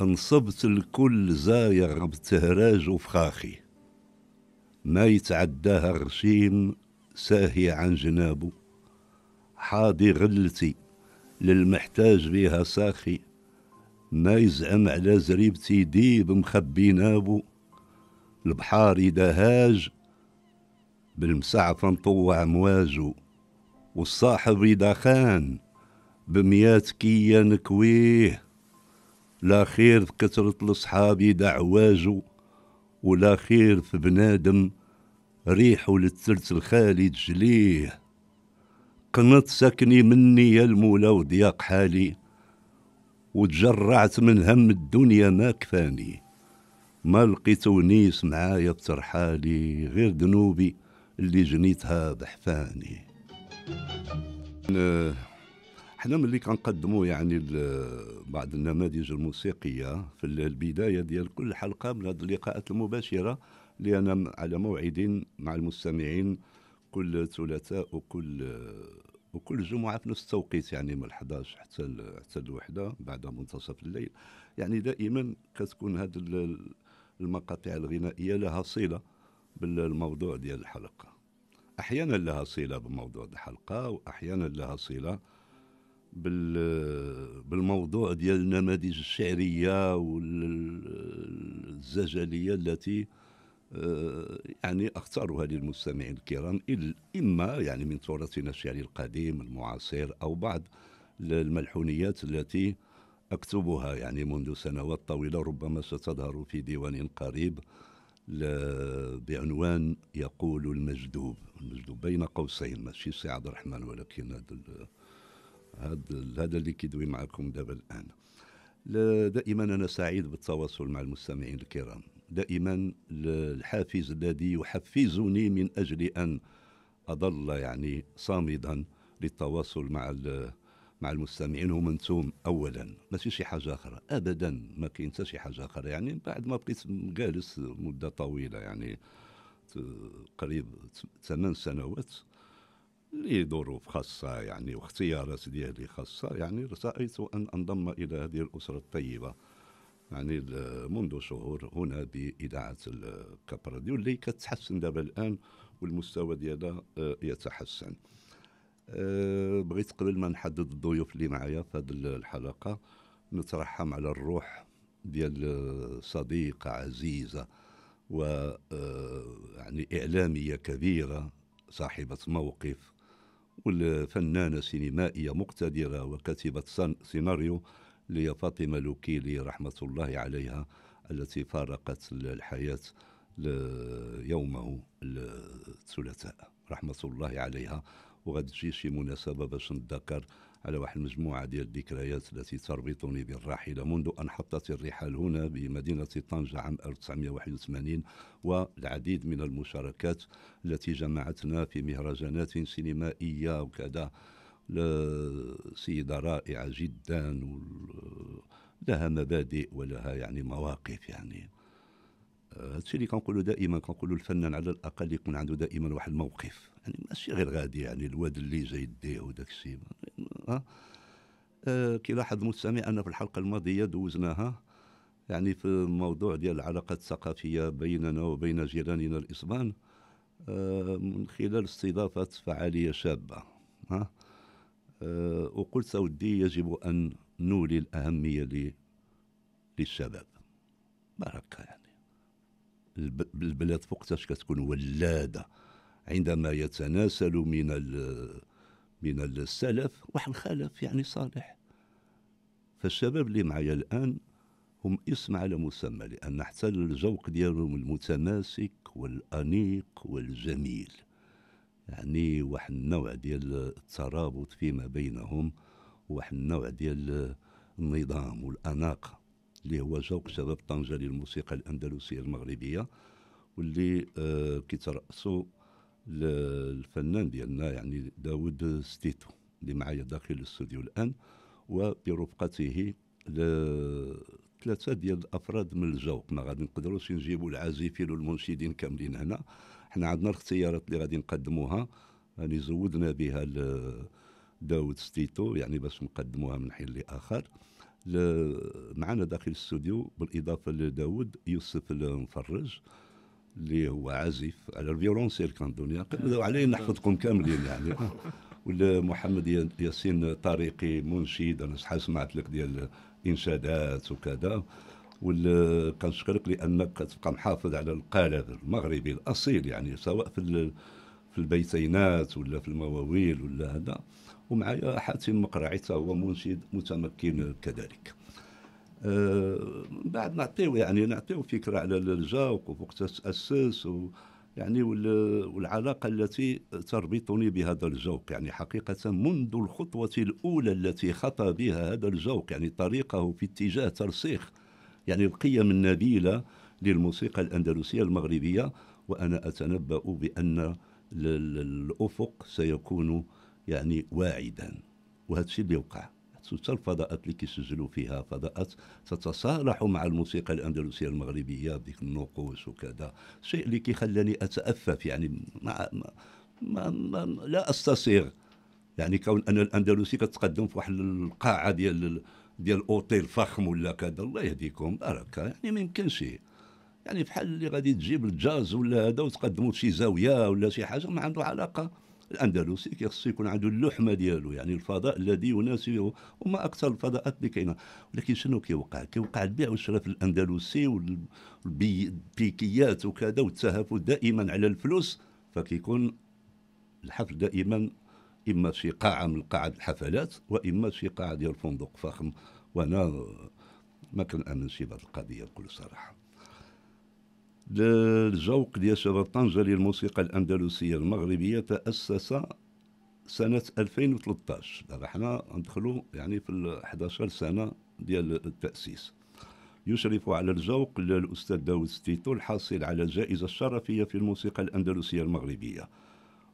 انصبت الكل زاير بتهراج وفخاخي ما يتعداها الرشيم ساهي عن جنابه حاضي غلتي للمحتاج بيها ساخي ما يزعم على زريبتي ديب مخبي نابو البحار دهاج بالمسعفة مطوع مواجو والصاحب يدخان بميات كيا نكويه لا خير في كثرة الصحاب يدعواجو ولا خير في بنادم ريحو للثلث الخالي تجليه قنط سكني مني يا المولى وضياق حالي وتجرعت من هم الدنيا ما كفاني ما لقيت ونيس معايا بترحالي غير ذنوبي اللي جنيتها بحفاني حنا ملي كنقدموا يعني بعض النماذج الموسيقيه في البدايه ديال كل حلقه من هذه اللقاءات المباشره انا على موعد مع المستمعين كل ثلاثاء وكل وكل جمعه في نفس التوقيت يعني من 11 حتى حتى الوحده بعد منتصف الليل يعني دائما كتكون هذه المقاطع الغنائيه لها صله بالموضوع ديال الحلقه احيانا لها صله بموضوع الحلقه واحيانا لها صله بال بالموضوع ديال النماذج الشعريه والزجليه التي آه، يعني اختارها للمستمعين الكرام اما يعني من تراثنا الشعري القديم المعاصر او بعض الملحونيات التي اكتبها يعني منذ سنوات طويله ربما ستظهر في ديوان قريب بعنوان يقول المجدوب المجدوب بين قوسين ماشي سي عبد الرحمن ولكن هذا هذا هذا اللي كيدوي معكم دابا الان دائما انا سعيد بالتواصل مع المستمعين الكرام دائما الحافز الذي يحفزني من اجل ان اظل يعني صامدا للتواصل مع مع المستمعين هم انتم اولا ما شي حاجه اخرى ابدا ما كاين حتى شي حاجه اخرى يعني بعد ما بقيت جالس مده طويله يعني قريب ثمان سنوات لظروف خاصة يعني واختيارات ديالي خاصة يعني رأيت أن أنضم إلى هذه الأسرة الطيبة يعني منذ شهور هنا بإذاعة الكابراديو اللي كتحسن دابا الآن والمستوى ديالها آه، يتحسن أه، بغيت قبل ما نحدد الضيوف اللي معايا في هذه الحلقه نترحم على الروح ديال صديقه عزيزه و أه، يعني اعلاميه كبيره صاحبه موقف والفنانه سينمائيه مقتدره وكاتبه سيناريو اللي فاطمه لوكيلي رحمه الله عليها التي فارقت الحياه يومه الثلاثاء رحمه الله عليها وغادي تجي شي مناسبه باش نتذكر على واحد المجموعه ديال الذكريات التي تربطني بالراحله منذ ان حطت الرحال هنا بمدينه طنجه عام 1981 والعديد من المشاركات التي جمعتنا في مهرجانات سينمائيه وكذا سيده رائعه جدا لها مبادئ ولها يعني مواقف يعني هادشي اللي كنقولوا دائما كنقولوا الفنان على الاقل يكون عنده دائما واحد الموقف يعني ماشي غير غادي يعني الواد اللي جاي يديه وداك الشيء أه كي لاحظ المستمع ان في الحلقه الماضيه دوزناها يعني في موضوع ديال العلاقات الثقافيه بيننا وبين جيراننا الاسبان أه من خلال استضافه فعاليه شابه ها أه وقلت اودي يجب ان نولي الاهميه للشباب بركه يعني البلاد فوقتاش كتكون ولاده عندما يتناسل من من السلف واحد الخلف يعني صالح فالشباب اللي معايا الان هم اسم على مسمى لان حتى الجوق ديالهم المتماسك والانيق والجميل يعني واحد النوع ديال الترابط فيما بينهم واحد النوع ديال النظام والاناقه اللي هو جوق شباب طنجه للموسيقى الاندلسيه المغربيه واللي آه كيترأسوا الفنان ديالنا يعني داود ستيتو اللي معايا داخل الاستوديو الان وبرفقته ثلاثه ديال الافراد من الجوق ما غادي نقدروش نجيبوا العازفين والمنشدين كاملين هنا حنا عندنا الاختيارات اللي غادي نقدموها يعني زودنا بها داود ستيتو يعني باش نقدموها من حين لاخر معنا داخل الاستوديو بالاضافه لداود يوسف المفرج اللي هو عازف على الفيولونسيل كان دنيا آه، بداو عليه نحفظكم كاملين يعني ولا محمد ياسين طريقي منشد انا شحال سمعت لك ديال انشادات وكذا ولا كنشكرك لانك تبقى محافظ على القالب المغربي الاصيل يعني سواء في في البيتينات ولا في المواويل ولا هذا ومعايا حاتم مقرعي هو منشد متمكن كذلك من آه، بعد نعطيو يعني نعطيو فكره على الجوق وقت تاسس و يعني والعلاقة التي تربطني بهذا الجوق يعني حقيقة منذ الخطوة الأولى التي خطى بها هذا الجوق يعني طريقه في اتجاه ترسيخ يعني القيم النبيلة للموسيقى الأندلسية المغربية وأنا أتنبأ بأن الأفق سيكون يعني واعدا وهذا الشيء اللي وقع تتسل فضاءات اللي كيسجلوا فيها فضاءات تتصالح مع الموسيقى الاندلسيه المغربيه بديك النقوش وكذا شيء اللي كيخلاني اتافف يعني ما ما, ما, ما لا استصيغ يعني كون ان الاندلسي كتقدم في واحد القاعه ديال ديال اوتيل فخم ولا كذا الله يهديكم بركه يعني ما يمكنش يعني بحال اللي غادي تجيب الجاز ولا هذا وتقدموا شي زاويه ولا شي حاجه ما عنده علاقه الاندلسي خاصو يكون عنده اللحمه ديالو يعني الفضاء الذي يناسبه وما اكثر الفضاءات اللي كاينه ولكن شنو كيوقع كيوقع البيع والشراء في الاندلسي والبيكيات وكذا والتهافت دائما على الفلوس فكيكون الحفل دائما اما في قاعه من قاعات الحفلات واما في قاعه ديال فندق فخم وانا ما كنامنش بهذه القضيه بكل صراحه للجوق ديال شباب طنجة للموسيقى الأندلسية المغربية تأسس سنة 2013 دابا حنا ندخلوا يعني في 11 سنة ديال التأسيس يشرف على الجوق الأستاذ داوود ستيتو الحاصل على الجائزة الشرفية في الموسيقى الأندلسية المغربية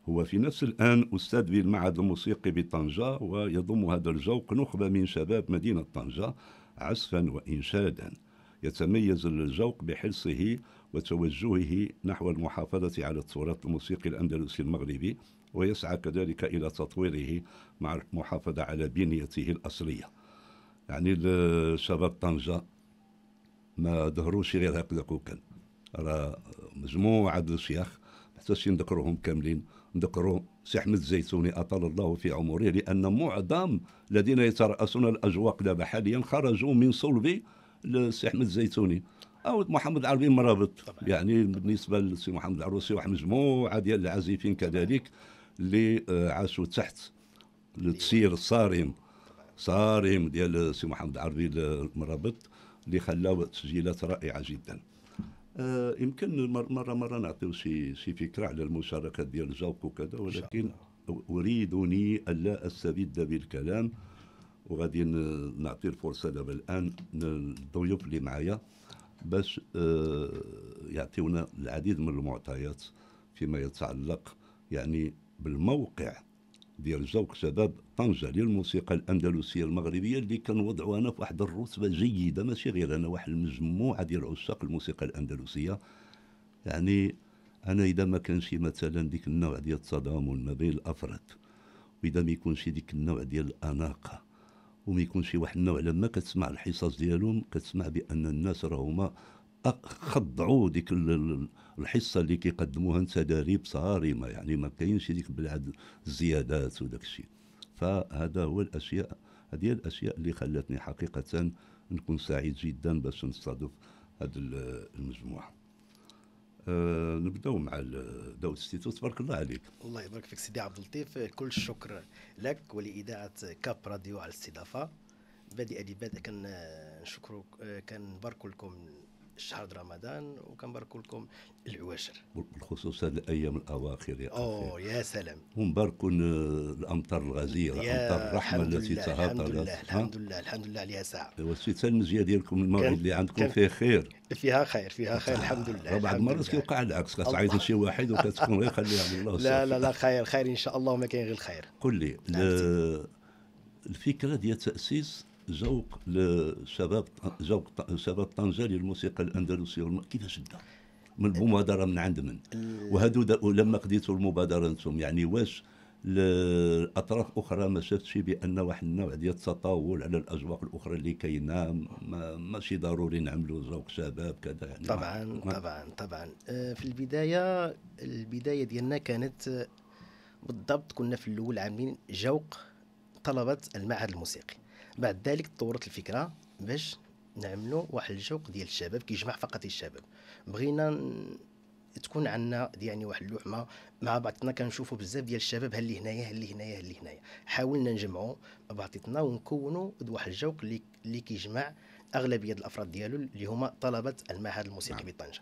هو في نفس الآن أستاذ في المعهد الموسيقي بطنجة ويضم هذا الجوق نخبة من شباب مدينة طنجة عزفا وإنشادا يتميز الجوق بحرصه وتوجهه نحو المحافظة على التراث الموسيقي الأندلسي المغربي ويسعى كذلك إلى تطويره مع المحافظة على بنيته الأصلية يعني الشباب طنجة ما ظهروش غير هكذا كوكان راه مجموعة الشيخ حتى شي نذكروهم كاملين نذكروا سي احمد الزيتوني اطال الله في عمره لان معظم الذين يترأسون الاجواق دابا حاليا خرجوا من صلب سي احمد الزيتوني او محمد العربي مرابط طبعا. يعني بالنسبه للسي محمد العروسي واحد مجموعه ديال العازفين كذلك اللي آه، عاشوا تحت التسيير الصارم صارم ديال سي محمد العربي المرابط اللي خلاو تسجيلات رائعه جدا آه يمكن مره مره نعطيو شي شي فكره على المشاركه ديال الجوق وكذا ولكن اريدني الا استبد بالكلام وغادي نعطي الفرصه دابا الان للضيوف اللي معايا باش آه، يعطيونا العديد من المعطيات فيما يتعلق يعني بالموقع ديال جوق شباب طنجة للموسيقى الأندلسية المغربية اللي كنوضعوا أنا في واحد الرتبة جيدة ماشي غير أنا واحد المجموعة ديال عشاق الموسيقى الأندلسية يعني أنا إذا ما كانش مثلا ديك النوع ديال التضامن ما بين الأفراد وإذا ما يكونش ديك النوع ديال الأناقة وما يكونش في واحد النوع لما كتسمع الحصص ديالهم كتسمع بان الناس راهما خضعوا ديك الحصه اللي كيقدموها تداريب صارمه يعني ما كاينش ديك بلعد الزيادات وداك الشيء فهذا هو الاشياء هذه الاشياء اللي خلتني حقيقه نكون سعيد جدا باش نستضيف هذه المجموعه آه نبداو مع داود السيتو تبارك الله عليك الله يبارك فيك سيدي عبد اللطيف كل الشكر لك ولاذاعه كاب راديو على الاستضافه بادئ ببادئ كنشكرك آه، كنبارك لكم شهر رمضان وكنباركوا لكم العواشر بالخصوص هذه الايام الاواخر يا اوه يا سلام ونباركوا آه، الامطار الغزيره امطار الرحمه التي تهطلت الحمد لله الحمد لله الحمد لله عليها ساعه وسيت أيوة، المزيه ديالكم الموعد اللي عندكم فيه خير فيها خير فيها خير الحمد لله بعض المرات كيوقع العكس كتعيط لشي واحد وكتكون غير خليها من الله لا لا لا خير خير ان شاء الله ما كاين غير الخير قل لي نعم، آه، الفكره ديال تاسيس ذوق لشباب ذوق شباب طنجة للموسيقى الأندلسية والم... كيفاش بدا؟ من المبادرة من عند من وهذو لما قديتوا المبادرة أنتم يعني واش الاطراف اخرى ما شافتش بان واحد النوع ديال التطاول على الاذواق الاخرى اللي كاينه ما ماشي ضروري نعملوا ذوق شباب كذا يعني طبعا ما طبعا طبعا آه، في البدايه البدايه ديالنا كانت آه، بالضبط كنا في الاول عاملين جوق طلبه المعهد الموسيقي بعد ذلك تطورت الفكره باش نعملوا واحد الجوق ديال الشباب كيجمع فقط الشباب بغينا تكون عندنا يعني واحد اللحمه مع بعضنا كنشوفوا بزاف ديال الشباب اللي هنايا اللي هنايا اللي هنايا حاولنا نجمعوا بعضنا ونكونوا واحد الجوق اللي كيجمع اغلبيه الافراد ديالو اللي هما طلبه المعهد الموسيقي نعم. بطنجه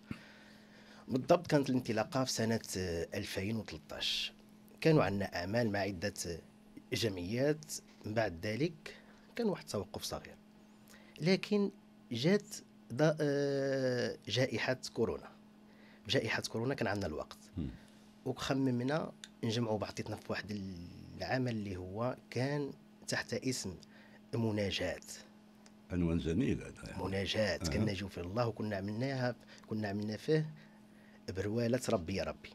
بالضبط كانت الانطلاقه في سنه 2013 آه، كانوا عندنا اعمال مع عده آه، جمعيات من بعد ذلك كان واحد التوقف صغير لكن جات آه، جائحه كورونا جائحة كورونا كان عندنا الوقت وخممنا نجمعوا بعضياتنا في واحد العمل اللي هو كان تحت اسم مناجاه عنوان جميل هذا مناجات مناجاه آه. كنا نجيو في الله وكنا عملناها كنا عملنا فيه برواله ربي يا ربي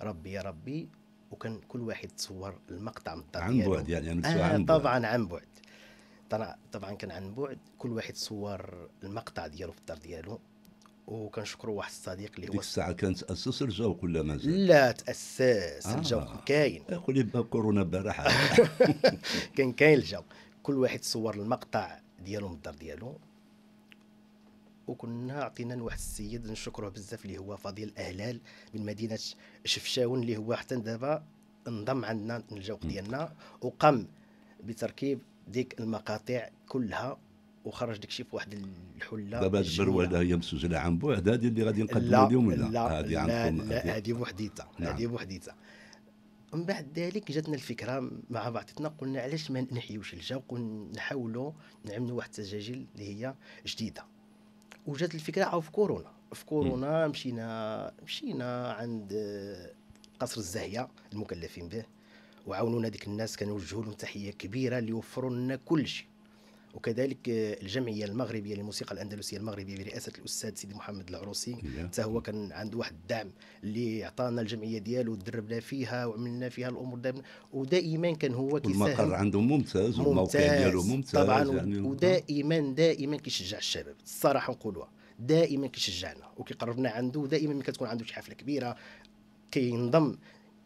ربي يا ربي وكان كل واحد تصور المقطع من الدار عن بعد يعني, يعني آه عن بعد. طبعا عن بعد طلع طبعا كان عن بعد كل واحد صور المقطع ديالو في الدار ديالو وكنشكروا واحد الصديق اللي هو ديك الساعه كان تاسس الجوق ولا مازال؟ لا تاسس آه. الجوق كاين يقول لي كورونا البارح كان كاين الجو كل واحد صور المقطع ديالو من الدار ديالو وكنا عطينا لواحد السيد نشكره بزاف اللي هو فضيل الاهلال من مدينه شفشاون اللي هو حتى دابا انضم عندنا الجوق ديالنا وقام بتركيب ديك المقاطع كلها وخرج داك الشيء في واحد الحله دابا هاد المروده هي مسجله عن بعد هذه اللي غادي نقدموا اليوم ولا لا هذه عندكم لا هذه بوحديتها نعم. هذه بوحديتها من بعد ذلك جاتنا الفكره مع بعضنا قلنا علاش ما نحيوش الجو ونحاولوا نعملوا واحد التجاجيل اللي هي جديده وجات الفكره عاو في كورونا في كورونا مشينا مشينا عند قصر الزاهيه المكلفين به وعاونونا ديك الناس كنوجهوا لهم تحيه كبيره اللي وفروا لنا كل شيء وكذلك آه، الجمعيه المغربيه للموسيقى الاندلسيه المغربيه برئاسه الاستاذ سيدي محمد العروسي إيه. حتى هو كان عنده واحد الدعم اللي عطانا الجمعيه ديالو ودربنا فيها وعملنا فيها الامور دائما ودائما كان هو كيساهم المقر عنده ممتاز والموقع ديالو ممتاز طبعا يعني ودائما دائما كيشجع الشباب الصراحه نقولوها دائما كيشجعنا وكيقربنا عنده ودائما ملي كتكون عنده شي حفله كبيره كينضم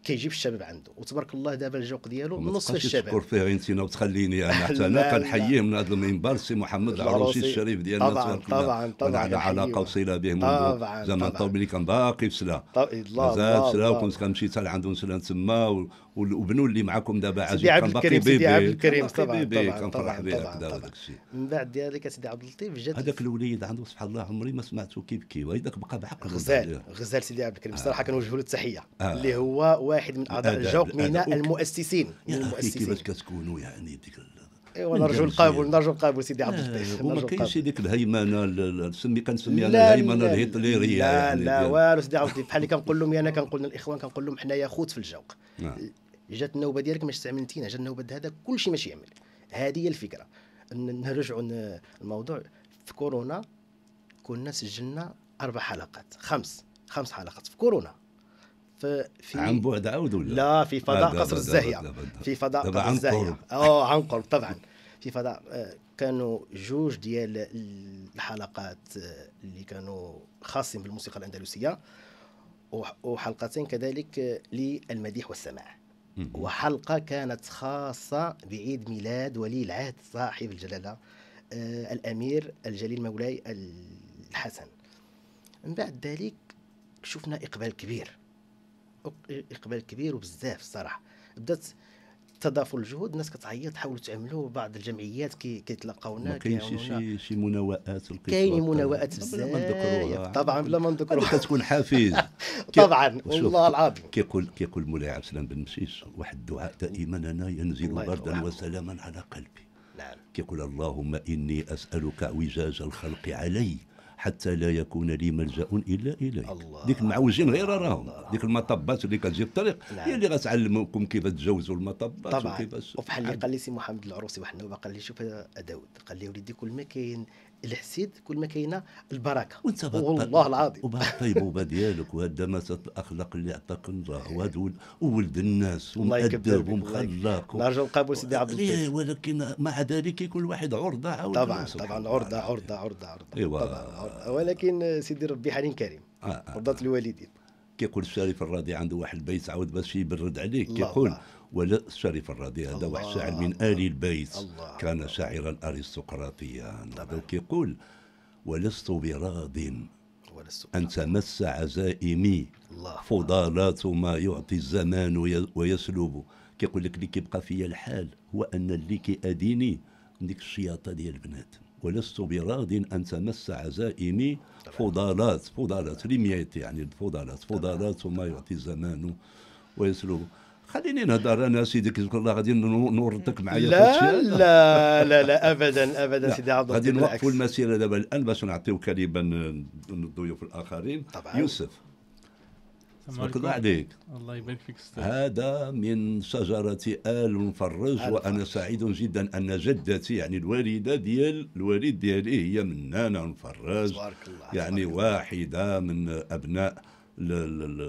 كيجيب الشباب عنده وتبارك الله دابا الجوق ديالو من نصف الشباب تشكر فيه انت وتخليني انا حتى انا كنحييه من هذا المنبر السي محمد العروسي الشريف ديالنا طبعا طبعا طبعا على علاقه وصله به منذ زمن طويل اللي كان باقي في سلا طيب، مازال سلا وكنت كنمشي حتى طبعا سلا تما والبنو اللي معاكم دابا عاجب سيدي عبد الكريم سيدي عبد الكريم طبعا طبعا به هكذا وداك الشيء من بعد ذلك سيدي عبد اللطيف جات هذاك الوليد عنده سبحان الله عمري ما سمعته كيبكي وهذاك بقى بعقل غزال غزال سيدي عبد الكريم الصراحه آه. كنوجه له التحيه آه. اللي هو واحد من آه، اعضاء آه، آه، من المؤسسين يا المؤسسين كيفاش كتكونوا يعني ديك ايوا نرجو القبول نرجو القبول سيدي عبد اللطيف وما كاينش هذيك الهيمنه سمي انا الهيمنه الهتليريه لا يعني. لا والو سيدي عبد اللطيف بحال اللي كنقول لهم انا كنقول للاخوان كنقول لهم حنايا خوت في الجوق جات النوبه ديالك ما استعملتينا جات النوبه هذا كلشي ماشي يعمل هذه هي الفكره نرجعوا الموضوع في كورونا كنا سجلنا اربع حلقات خمس خمس حلقات في كورونا في عن بعد عاود ولا لا في فضاء قصر الزاهيه في فضاء قصر الزاهيه اه عن قرب طبعا في فضاء آه، كانوا جوج ديال الحلقات آه، اللي كانوا خاصين بالموسيقى الاندلسيه وحلقتين كذلك آه، للمديح والسماع وحلقة كانت خاصة بعيد ميلاد ولي العهد صاحب الجلالة آه الأمير الجليل مولاي الحسن من بعد ذلك شفنا إقبال كبير إقبال كبير وبزاف الصراحة بدات تضافر الجهود الناس كتعيط حاولوا تعملوا بعض الجمعيات كي كيتلاقاونا كاين شي شي شي مناوئات كاين مناوئات بزاف طبعا بلا ما نذكروها كتكون حافز طبعا والله العظيم كيقول كيقول مولاي عبد السلام بن مسيس واحد الدعاء دائما انا ينزل بردا وسلاما على قلبي نعم كيقول اللهم اني اسالك وجاج الخلق عليك حتى لا يكون لي ملجا الا اليك ديك المعوجين غير راهم ديك المطبات اللي كتجي في الطريق هي نعم. اللي غتعلمكم كيف تجوزوا المطبات طبعا وكيفاش وفحال اللي قال لي سي محمد العروسي واحد النوبه قال لي شوف آه، داود قال لي وليدي كل ما كاين الحسيد كل ما كاينه البركه وانت والله العظيم وبهذا الطيبوبه ديالك وهاد دماسه الاخلاق اللي عطاك الله وهاد ولد الناس ومؤدب ومخلاق نرجو نقابلوا سيدي عبد إيه، الله ولكن مع ذلك يكون واحد عرضه طبعا طبعا عرضه عرضه عرضه عرضه ايوا ولكن سيدي ربي حنين كريم آه آه. رضات آه. الوالدين كيقول الشريف الراضي عنده واحد البيت عاود باش يبرد عليك كيقول ولا الشريف الراضي هذا واحد الشاعر من آل البيت الله كان شاعرا ارستقراطيا هذا كيقول ولست براض أن تمس عزائمي فضالات ما يعطي الزمان ويسلب كيقول لك اللي كيبقى فيا الحال هو أن اللي كيأديني ديك الشياطة ديال البنات ولست براض أن تمس عزائمي فضالات فضالات رميات يعني الفضالات فضالات وما يعطي الزمان ويسلو خليني نهضر انا سيدي كيف الله غادي نورطك معايا لا لا لا لا ابدا ابدا سيدي عبد غادي نوقفوا المسيره دابا الان باش نعطيو كلمه الضيوف الاخرين طبعا يوسف تبارك الله عليك الله يبارك فيك استاذ هذا من شجرة آل فرج وأنا سعيد جدا أن جدتي يعني الوالدة ديال الوالد ديالي هي من نانا فرج تبارك الله يعني تبارك واحدة من أبناء ل ل ل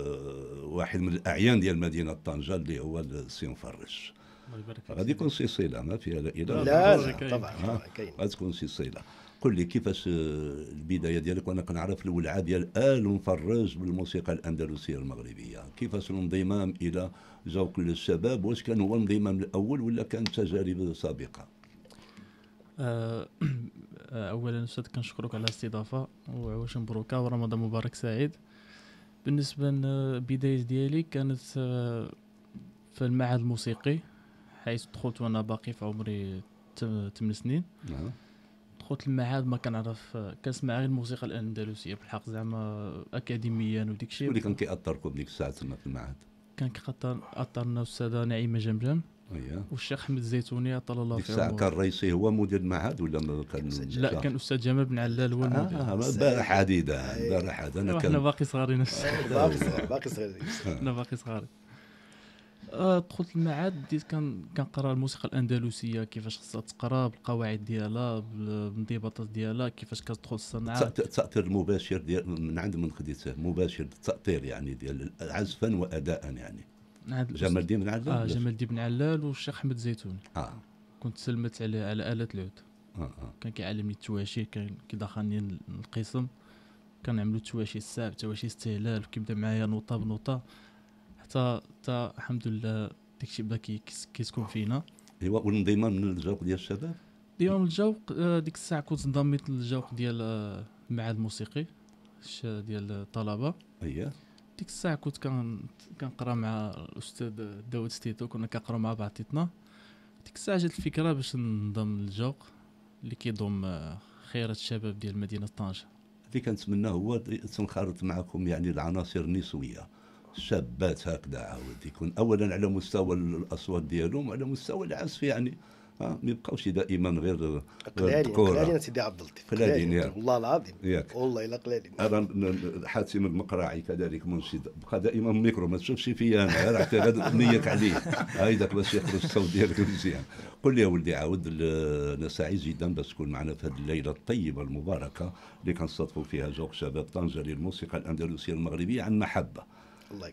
واحد من الأعيان ديال مدينة طنجة اللي هو السي مفرج غادي يكون سلسله ما فيها لا اله لا, لا, لا طبعا غتكون سلسله قل لي كيفاش البدايه ديالك وانا كنعرف الولعه ديال ال مفرج بالموسيقى الاندلسيه المغربيه كيفاش الانضمام الى ذوق الشباب واش كان هو الانضمام الاول ولا كان تجارب سابقه آه، اولا استاذ كنشكرك على الاستضافه وعواش مبروكه ورمضان مبارك سعيد بالنسبه للبدايه ديالي كانت آه، في المعهد الموسيقي حيث دخلت وانا باقي في عمري 8 سنين نعم قلت المعاد ما كنعرف كنسمع غير الموسيقى الاندلسيه بالحق زعما اكاديميا وديك الشيء ولي كان كيأثركم ديك الساعه تما في المعهد كان كيأثرنا اثرنا الاستاذه نعيمه جمجم ايوه والشيخ احمد الزيتوني طال الله فيه الساعه كان رئيسي هو مدير المعهد ولا كان لا كان استاذ جمال بن علال هو المدير اه البارح عديده البارح أيوة. عاد انا كان باقي صغارين أيوة، باقي صغارين انا باقي صغارين آه، دخلت المعهد بديت كنقرا الموسيقى الاندلسيه كيفاش خصها تقرا بالقواعد ديالها بالانضباطات ديالها كيفاش كتدخل الصناعه التاثير المباشر ديال من عند من خديته مباشر التاثير يعني ديال عزفا واداء يعني جمال الدين بن علال اه جمال الدين بن علال والشيخ احمد زيتون اه كنت سلمت عليه على اله العود آه آه. كان كيعلمني التواشي كان كيدخلني القسم كنعملوا التواشي الساب تواشي استهلال كيبدا معايا نوطه بنوطه حتى حتى الحمد لله داكشي بدا كيسكن فينا ايوا والانضمام من الجوق ديال الشباب ديما من الجوق آه، ديك الساعه كنت انضميت للجوق ديال آه، المعهد الموسيقي ديال الطلبه اييه ديك الساعه كنت كنقرا مع الاستاذ داود ستيتو كنا كنقراو مع بعضيتنا ديك الساعه جات الفكره باش ننضم للجوق اللي كيضم آه، خيرة الشباب ديال مدينه طنجه اللي كنتمنى هو تنخرط معكم يعني العناصر النسويه شابات هكذا عاود يكون اولا على مستوى الاصوات ديالهم وعلى مستوى العزف يعني ما يبقاوش دائما غير قلالين قلالين سيدي عبد اللطيف قلالين والله العظيم ياك والله الا قلالين انا حاتم المقراعي كذلك منشد بقى دائما الميكرو ما تشوفش فيا انا راك غير نيك عليه هيداك باش يخرج الصوت ديالك مزيان قل لي يا ولدي عاود انا سعيد جدا باش تكون معنا في هذه الليله الطيبه المباركه اللي كنستضفوا فيها جوق شباب طنجه للموسيقى الاندلسيه المغربيه عن محبه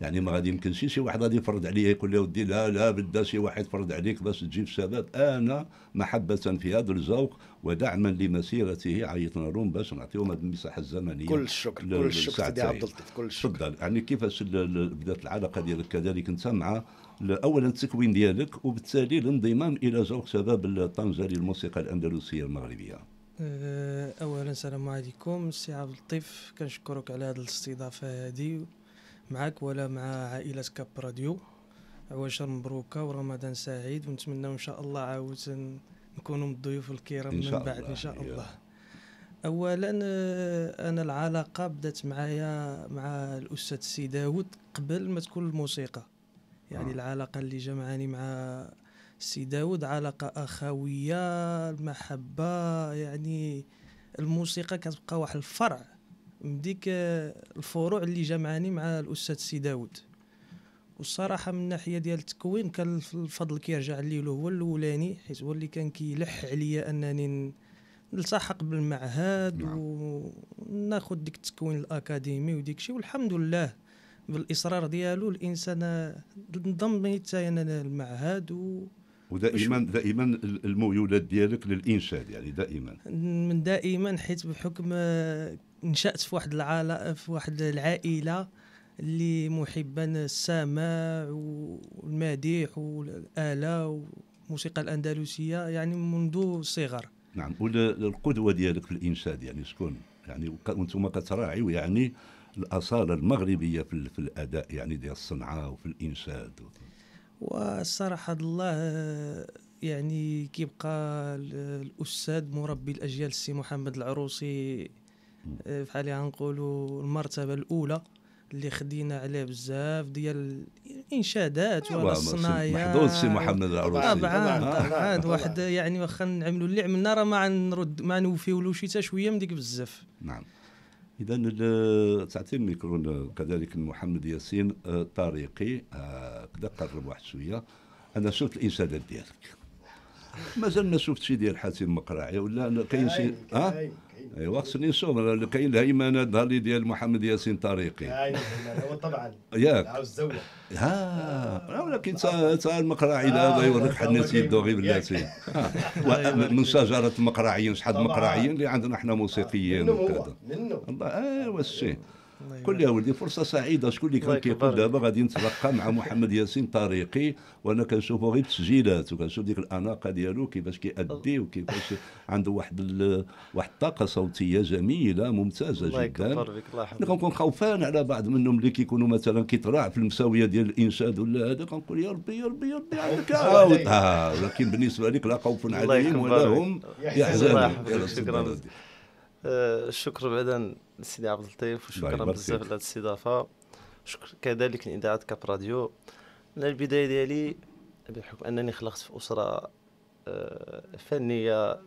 يعني ما غادي يمكنش شي واحد غادي يفرض عليا يقول لي ودي لا لا بدا شي واحد فرض عليك باش تجيب الشباب انا محبه في هذا الذوق ودعما لمسيرته عيطنا لهم باش نعطيهم هذه المساحه الزمنيه كل الشكر كل الشكر سيدي عبد اللطيف كل الشكر تفضل يعني كيفاش بدات العلاقه ديالك كذلك انت مع اولا التكوين ديالك وبالتالي الانضمام الى ذوق شباب طنجه للموسيقى الاندلسيه المغربيه أه، اولا السلام عليكم سي عبد اللطيف كنشكرك على هذه الاستضافه هذه معك ولا مع عائلة كاب راديو عواشر مبروكة ورمضان سعيد ونتمنى إن شاء الله عاود نكونوا من الضيوف الكرام من بعد إن شاء الله, إيوه. الله. اولا انا العلاقه بدات معايا مع الاستاذ السي داوود قبل ما تكون الموسيقى يعني آه. العلاقه اللي جمعاني مع السي داوود علاقه اخويه المحبه يعني الموسيقى كتبقى واحد الفرع من ديك الفروع اللي جمعاني مع الاستاذ سي داود والصراحه من الناحيه ديال التكوين كان الفضل كيرجع لي هو الاولاني حيت هو اللي كان كيلح عليا انني نلتحق بالمعهد نعم. وناخذ ديك التكوين الاكاديمي وديك الشيء والحمد لله بالاصرار ديالو الانسان انضم حتى انا المعهد و ودائما دائما الميولات ديالك للانشاد يعني دائما من دائما حيت بحكم نشات في واحد العائله في واحد العائله اللي محبا السماع والمديح والاله والموسيقى الاندلسيه يعني منذ الصغر نعم والقدوه ديالك في الانشاد يعني شكون يعني وانتم كتراعيوا يعني الاصاله المغربيه في, في الاداء يعني ديال الصنعه وفي الانشاد والصراحه الله يعني كيبقى الاستاذ مربي الاجيال السي محمد العروسي آه، بحالها غنقولوا المرتبه الاولى اللي خدينا عليه بزاف ديال الانشادات ولا الصنايع محظوظ سي محمد العروسي طبعا طبعا واحد يعني واخا نعملوا اللي عملنا راه ما نرد ما له شي تا شويه من ديك بزاف نعم اذا تعطي الميكرو كذلك محمد ياسين آه، طريقي آه، كذا قرب واحد شويه انا شفت الانشادات ديالك مازال ما شفت شي ديال حاتم مقراعي ولا كاين شي ها ايوا خصني نشوف كاين الهيمنه الظهري ديال محمد ياسين طريقي هو طبعا ياك عاوز ها آه. ولكن تا المقراعي هذا آه، يوريك حد الناس يدو غير بلاتي أيوة. من شجره المقراعيين شحال المقراعيين اللي عندنا احنا موسيقيين وكذا منه ايوا الشيء قل يا ولدي فرصه سعيده شكون اللي كان كيقول دابا غادي نتلقى مع محمد ياسين طريقي وانا كنشوفه غير التسجيلات وكنشوف ديك الاناقه ديالو كيفاش كيأدي وكيفاش عنده واحد ال... واحد الطاقه صوتيه جميله ممتازه جدا الله كنكون خوفان على بعض منهم اللي كيكونوا مثلا كيطلع في المساويه ديال الانشاد ولا هذا كنقول يا ربي يا ربي يا ربي عندك آه، ولكن بالنسبه لك لا خوف عليهم ولا هم يحزنون شكرا آه، الشكر بعدا سيدي عبد اللطيف وشكرا بزاف على هذه الاستضافه شكرا كذلك لاذاعه كاب راديو انا البدايه ديالي بحكم انني خلقت في اسره آه، فنيه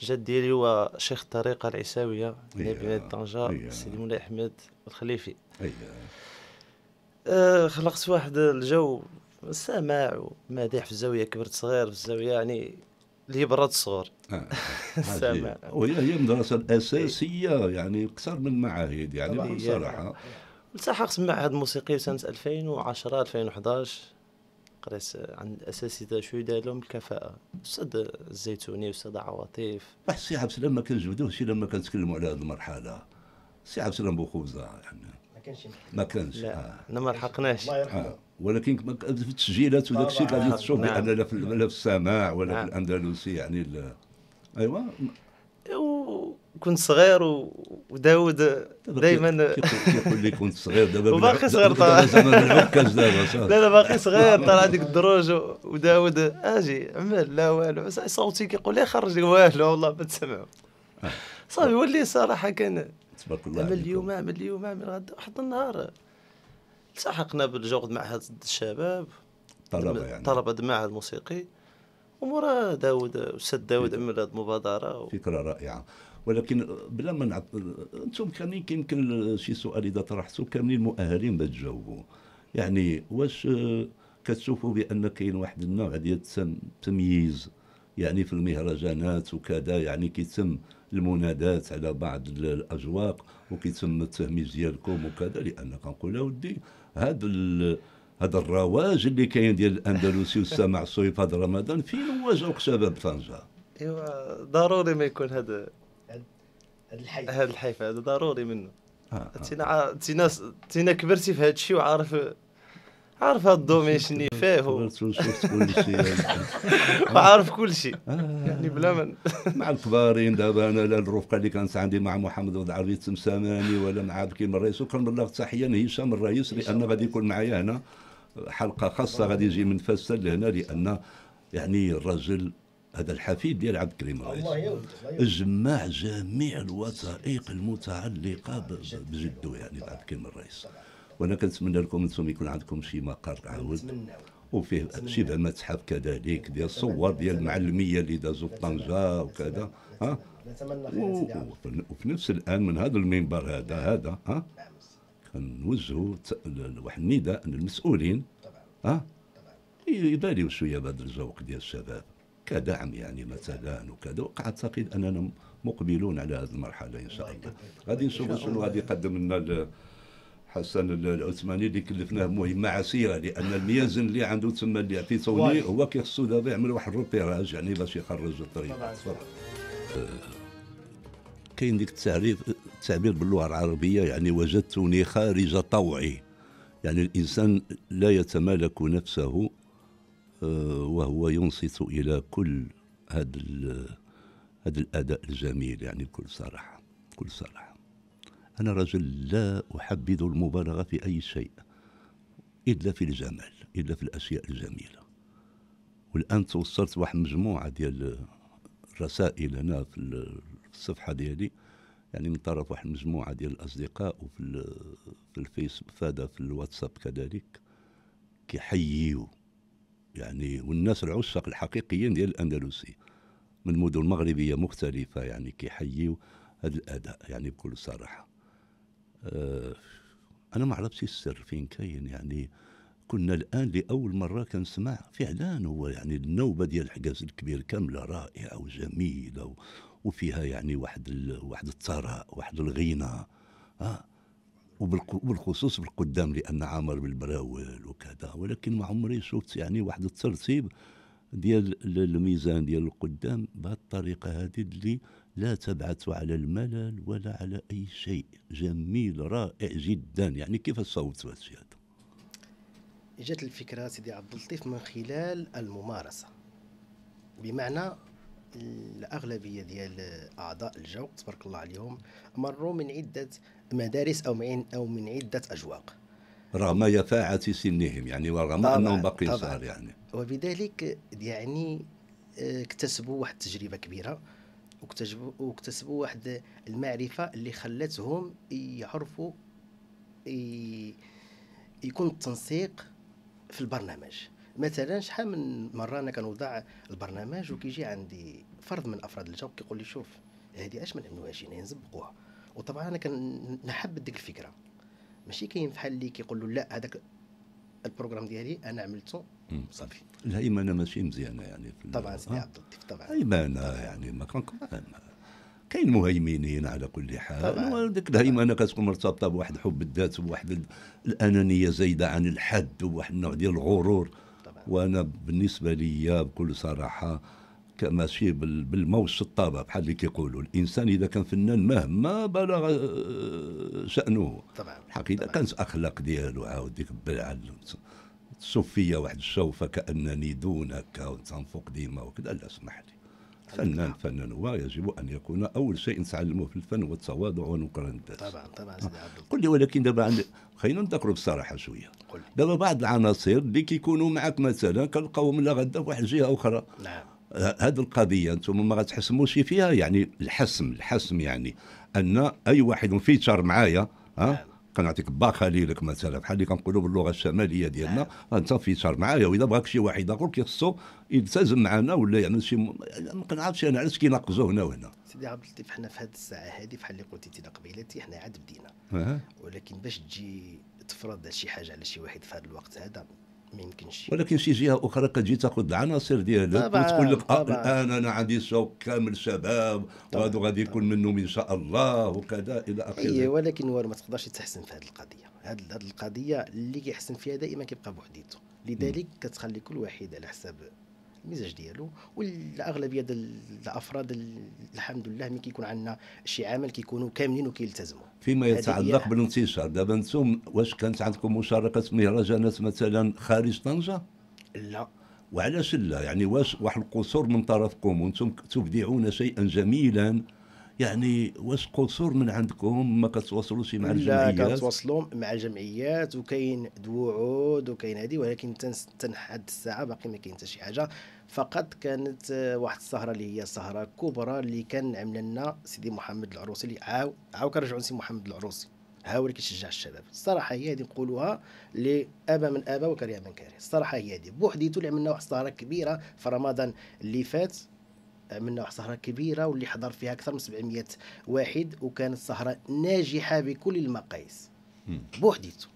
الجد ديالي هو شيخ الطريقه العيساويه من بلاد طنجه سيدي مولاي احمد الخليفي آه، خلقت واحد الجو السماع ومديح في الزاويه كبرت صغير في الزاويه يعني اللي هي برات الصغر وهي هي المدرسه الاساسيه إيه. يعني اكثر من معاهد يعني بصراحه التحقت معهد موسيقي سنه 2010 2011 قريت عن الاساتذه شو دار لهم الكفاءه أستاذ الزيتوني استاذ عواطيف واحد السي عبد السلام ما كنجبدوش الا لما كنتكلموا على هذه المرحله السي عبد السلام بوخوزه يعني ما كانش ما كانش لا آه. ما لحقناش الله يرحمه آه. ولكن في التسجيلات وداك الشيء غادي تشوف بان نعم. لا في السماع ولا نعم. في الاندلسي يعني لا. ايوا كنت صغير وداود دائما كيقول لي كنت صغير دابا باقي صغير دابا لا لا باقي صغير طلع ديك الدروج وداود اجي عمل لا والو صوتي كيقول لي خرج والو والله ما تسمعوا آه. صافي ولي صراحه كان تبارك الله عمل اليوم عمل اليوم عمل غدا واحد النهار التحقنا بالجوغد معهد الشباب طلبه يعني طلبه المعهد الموسيقي ومورا داود الاستاذ داود عمل هذه المبادره و... فكره رائعه ولكن بلا ما نعط انتم كاملين يمكن شي سؤال اذا طرحتوا كاملين مؤهلين باش تجاوبوا يعني واش كتشوفوا بان كاين واحد النوع ديال التمييز يعني في المهرجانات وكذا يعني كيتم المنادات على بعض الاجواق وكيتم التهميش ديالكم وكذا لان كنقول يا ودي هذا هذا الرواج اللي كاين ديال الاندلسي والسماع الصويب هذا رمضان فين واجهوا شباب طنجه ايوا ضروري ما يكون هذا هذا الحيف هذا الحيف هذا ضروري منه انت آه، آه. تينا كبرتي في هذا الشيء وعارف عارف الدومين شني فيه كل شيء وعارف كل شيء آه. يعني بلا من مع الكبارين دابا انا لا الرفقه اللي كانت عندي مع محمد ولد عربي تمساماني ولا مع عبد الكريم الرئيس وكنبلغ تحيه لهشام يعني الرئيس لان غادي يكون معايا هنا حلقه خاصه غادي يجي من فاس لهنا لان يعني الرجل هذا الحفيد ديال عبد الكريم الرئيس جمع جميع الوثائق المتعلقه بجدو يعني عبد الكريم الرئيس وانا كنتمنى لكم انتم يكون عندكم شي مقر عاود وفيه شبه متحف كذلك ديال الصور ديال المعلميه اللي دازوا في طنجه وكذا ها وفي نفس الان من هذا المنبر هذا هذا ها نعم. كنوجهوا واحد النداء للمسؤولين ها يباليو شويه بهذا الذوق ديال الشباب كدعم يعني مثلا وكذا واعتقد اننا مقبلون على هذه المرحله ان شاء طيب. الله غادي نشوفوا شنو غادي يقدم لنا حسن العثماني اللي كلفناه مهمه عسيره لان الميازن اللي عنده تما اللي يعطي توني هو كيخصو دابا يعمل واحد الروبيراج يعني باش يخرج الطريق أه، كاين ديك التعريف التعبير باللغه العربيه يعني وجدتني خارج طوعي يعني الانسان لا يتمالك نفسه أه، وهو ينصت الى كل هذا هذا الاداء الجميل يعني بكل صراحه بكل صراحه أنا رجل لا أحبذ المبالغة في أي شيء إلا في الجمال إلا في الأشياء الجميلة والآن توصلت واحد مجموعة ديال الرسائل هنا في الصفحة ديالي يعني من طرف واحد مجموعة ديال الأصدقاء وفي في الفيسبوك فادا في الواتساب كذلك كيحييو يعني والناس العشاق الحقيقيين ديال الأندلسي من مدن مغربية مختلفة يعني كيحييو هذا الأداء يعني بكل صراحة آه، انا ما عرفتش السر فين كاين يعني كنا الان لاول مره كنسمع فعلا هو يعني النوبه ديال الحجاز الكبير كامله رائعه وجميله وفيها يعني واحد ال... واحد الثراء واحد الغنى آه وبالخصوص بالقدام لان عامر بالبراول وكذا ولكن ما عمري شفت يعني واحد الترتيب ديال الميزان ديال القدام بهالطريقه هذه اللي لا تبعث على الملل ولا على أي شيء جميل رائع جدا يعني كيف صوتوا بس هذا جات الفكرة سيدي عبد اللطيف من خلال الممارسة بمعنى الأغلبية ديال أعضاء الجو تبارك الله عليهم مروا من عدة مدارس أو من أو من عدة أجواق رغم يفاعة سنهم يعني ورغم أنهم باقي صغار يعني وبذلك يعني آه، اكتسبوا واحد التجربة كبيرة واكتسبوا واكتسبوا واحد المعرفه اللي خلاتهم يعرفوا يكون التنسيق في البرنامج مثلا شحال من مره انا كنوضع البرنامج وكيجي عندي فرد من افراد الجو كيقول لي شوف هذه اش من نعملوهاش نزبقوها وطبعا انا كنحبذ ديك الفكره ماشي كاين بحال اللي كيقول له لا هذاك البروغرام ديالي انا عملته صافي الهيمنه ماشي مزيانه يعني في طبعا سي عبد اللطيف طبعا هيمنه يعني ما كان كاين مهيمنين على كل حال وديك الهيمنه كتكون مرتبطه بواحد حب الذات وواحد الانانيه زايده عن الحد وواحد النوع ديال الغرور طبعا. وانا بالنسبه لي بكل صراحه ماشي بالموس الطابه بحال اللي كيقولوا الانسان اذا كان فنان مهما بلغ آه، شانه طبعا الحقيقه كانت اخلاق ديالو عاود ديك البلعه تصب فيا واحد الشوفه كانني دونك وتنفق ديما وكذا لا اسمح لي فنان فنان هو يجب ان يكون اول شيء نتعلمه في الفن هو التواضع ونكر الذات طبعا طبعا سيدي عبد قل لي ولكن دابا عندي خلينا نذكروا بصراحه شويه دابا بعض العناصر اللي كيكونوا معك مثلا كنلقاوهم من غدا في واحد الجهه اخرى نعم هذه القضيه انتم ما غتحسموش فيها يعني الحسم الحسم يعني ان اي واحد فيتشر معايا ها نعم. كنعطيك با خليلك مثلا بحال اللي كنقولوا باللغه الشماليه ديالنا آه. انت فيتشر معايا واذا بغاك شي واحد اخر كيخصو يلتزم معنا ولا يعمل يعني شي م... يعني ما كنعرفش انا علاش كيناقزوا هنا وهنا سيدي عبد اللطيف حنا في هذه الساعه هذه بحال اللي قلتي تي قبيلتي حنا عاد بدينا ولكن باش تجي تفرض شي حاجه على شي واحد في هذا الوقت هذا ما يمكنش ولكن شي جهه اخرى كتجي تاخذ العناصر ديالك وتقول لك آه الان انا عندي سوق كامل شباب وهذا غادي يكون منهم ان شاء الله وكذا الى اخره اي أيوة، ولكن والو ما تقدرش تحسن في هذه القضيه هذه القضيه اللي كيحسن فيها دائما كيبقى بوحديته لذلك كتخلي كل واحد على حساب المزاج ديالو والاغلبيه ديال الافراد الحمد لله ملي كيكون عندنا شي عمل كيكونوا كاملين وكيلتزموا فيما يتعلق بالانتشار دابا انتم واش كانت عندكم مشاركه مهرجانات مثلا خارج طنجه لا وعلاش لا يعني واش واحد القصور من طرفكم وانتم تبدعون شيئا جميلا يعني واش قصور من عندكم ما كتواصلوش مع الجمعيات لا كتواصلوا مع الجمعيات وكاين وعود وكاين هذه ولكن تنحد الساعه باقي ما كاين حتى شي حاجه فقط كانت آه، واحد السهره اللي هي سهره كبرى اللي كان عمل لنا سيدي محمد العروسي اللي عاو عاو كنرجعوا لسيدي محمد العروسي ها هو اللي كيشجع الشباب الصراحه هي هذه نقولوها لابا من ابا وكريم من كريه الصراحه هي هذه بوحديتو اللي عملنا واحد السهره كبيره في رمضان اللي فات عملنا واحد السهره كبيره واللي حضر فيها اكثر من 700 واحد وكانت سهره ناجحه بكل المقاييس بوحديته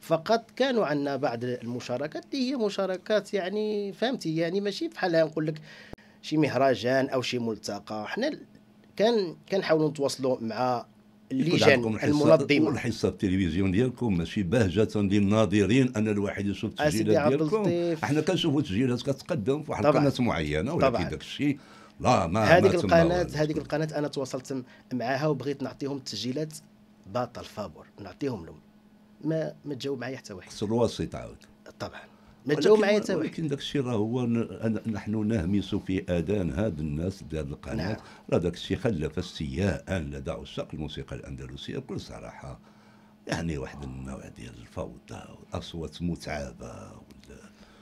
فقط كانوا عندنا بعض المشاركات اللي هي مشاركات يعني فهمتي يعني ماشي بحال نقول لك شي مهرجان او شي ملتقى حنا كان كنحاولوا نتواصلوا مع اللجان المنظمه الحصه التلفزيون ديالكم ماشي بهجه للناظرين ان الواحد يشوف التسجيلات ديالكم احنا كنشوفوا تسجيلات كتقدم في واحد القناه معينه ولكن داك الشيء لا ما هذيك القناه هذيك القناه انا تواصلت معاها وبغيت نعطيهم التسجيلات باطل فابور نعطيهم لهم ما ما تجاوب معايا حتى واحد خص الوسيط عاود طبعا ما تجاوب معايا حتى واحد ولكن داك الشيء راه هو نحن نهمس في اذان هاد الناس ديال القناه نعم. راه داك الشيء خلف استياء لدى عشاق الموسيقى الاندلسيه بكل صراحه يعني واحد النوع ديال الفوضى والاصوات متعبه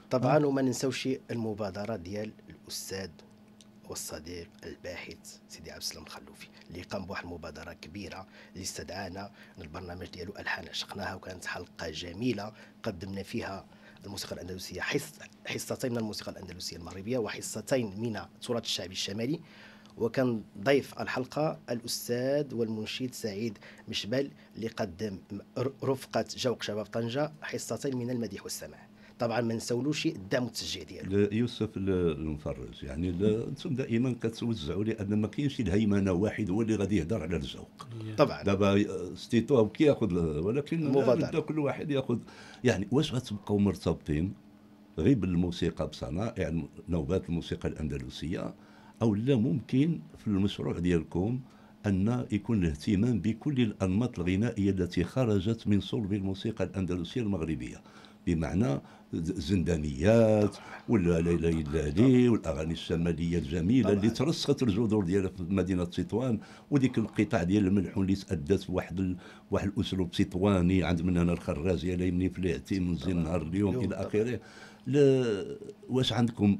طبعا وما ننساوش المبادره ديال الاستاذ والصديق الباحث سيدي عبد السلام الخلوفي اللي قام بواحد المبادره كبيره اللي استدعانا البرنامج ديالو الحان عشقناها وكانت حلقه جميله قدمنا فيها الموسيقى الاندلسيه حص حصتين من الموسيقى الاندلسيه المغربيه وحصتين من التراث الشعبي الشمالي وكان ضيف الحلقة الأستاذ والمنشد سعيد مشبل اللي قدم رفقة جوق شباب طنجة حصتين من المديح والسماع طبعا ما نسولوش الدم التشجيع ديالو يوسف المفرج يعني انتم دائما كتوزعوا لان ما كاينش الهيمنه واحد هو اللي غادي يهضر على الذوق طبعا دابا ستيتو كياخذ ولكن كل واحد ياخذ يعني واش غتبقاو مرتبطين غير بالموسيقى بصنائع يعني نوبات الموسيقى الاندلسيه او لا ممكن في المشروع ديالكم ان يكون الاهتمام بكل الانماط الغنائيه التي خرجت من صلب الموسيقى الاندلسيه المغربيه بمعنى الزندانيات ولا ليلى يلالي والاغاني الشماليه الجميله اللي ترسخت الجذور ديالها في مدينه تطوان وديك القطاع ديال الملحون اللي تادت بواحد ال... واحد الاسلوب تطواني عند من انا الخراج يا ليمني فلعتي من زين نهار اليوم الى اخره ل... واش عندكم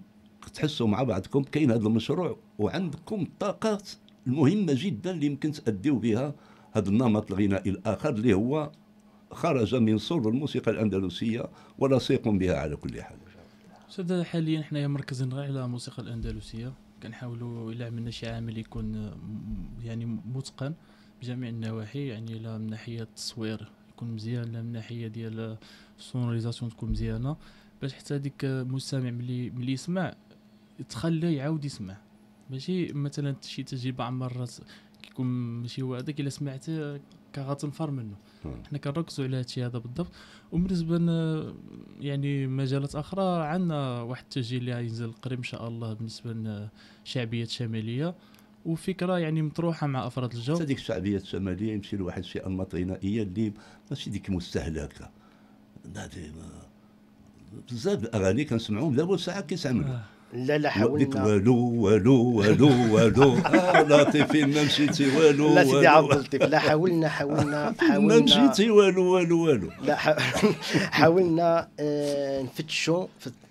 تحسوا مع بعضكم كاين هذا المشروع وعندكم الطاقات المهمه جدا اللي يمكن تاديو بها هذا النمط الغنائي الاخر اللي هو خرج من صور الموسيقى الأندلسية ولصيق بها على كل حال استاذ حاليا حنايا غير على الموسيقى الأندلسية كنحاولوا إلى عملنا شي عامل يكون يعني متقن بجميع النواحي يعني لا من ناحيه التصوير يكون مزيان لا من ناحيه ديال السونوريزاسيون تكون مزيانه باش حتى ديك المستمع ملي ملي يسمع يتخلى يعاود يسمع ماشي مثلا شي تجربه عمر كيكون ماشي هو هذاك الا سمعته كغتنفر منه حنا كنركزوا على هادشي هذا بالضبط وبالنسبه يعني مجالات اخرى عندنا واحد التسجيل اللي غينزل قريب ان شاء الله بالنسبه لشعبية الشماليه وفكره يعني مطروحه مع افراد الجو هذيك الشعبيه الشماليه يمشي لواحد شي انماط غنائيه اللي ماشي ديك مستهلكه بزاف الاغاني كنسمعهم دابا ساعه كيسمعوا آه. لا لا حاولنا والو والو والو والو لطيفي ما مشيتي والو لا سيدي عبد اللطيف لا حاولنا حاولنا حاولنا ما مشيتي والو والو والو لا حاولنا آه، نفتشوا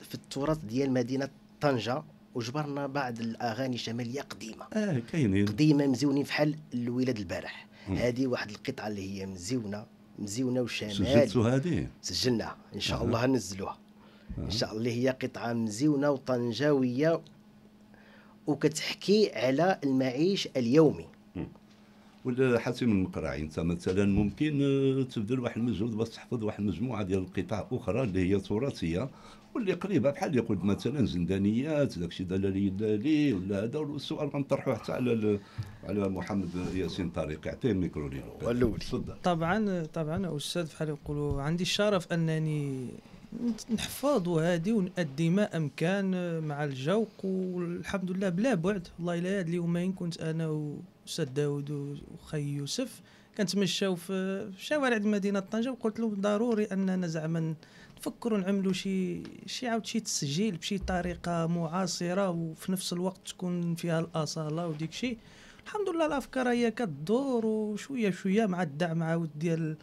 في التراث ديال مدينه طنجه وجبرنا بعض الاغاني الشماليه قديمه اه كاينين قديمه مزيونين فحال الولاد البارح هذه واحد القطعه اللي هي مزيونه مزيونه وشمال سجلتوا هذه سجلناها ان شاء آه. الله ننزلوها ان شاء الله هي قطعه مزيونه وطنجاويه وكتحكي على المعيش اليومي ولا من المقراعي انت مثلا ممكن آه، تبذل واحد المجهود باش تحفظ واحد المجموعه ديال القطع اخرى اللي هي تراثيه واللي قريبه بحال اللي قلت مثلا زندانيات الشيء دلالي دلالي ولا هذا والسؤال غنطرحوه حتى على على محمد ياسين طارق اعطيه الميكرو ليه الاول طبعا طبعا استاذ بحال يقولوا عندي الشرف انني نحفظوا هذه ونأدي ما أمكان آه، مع الجوق والحمد لله بلا بعد والله إلا هاد اليومين كنت أنا وأستاذ داود وخي يوسف كنتمشاو في شوارع مدينة طنجة وقلت لهم ضروري أننا زعما نفكروا نعملوا شي شي عاود شي تسجيل بشي طريقة معاصرة وفي نفس الوقت تكون فيها الأصالة وديك شي الحمد لله الأفكار هي كدور وشوية شوية مع الدعم عاود ديال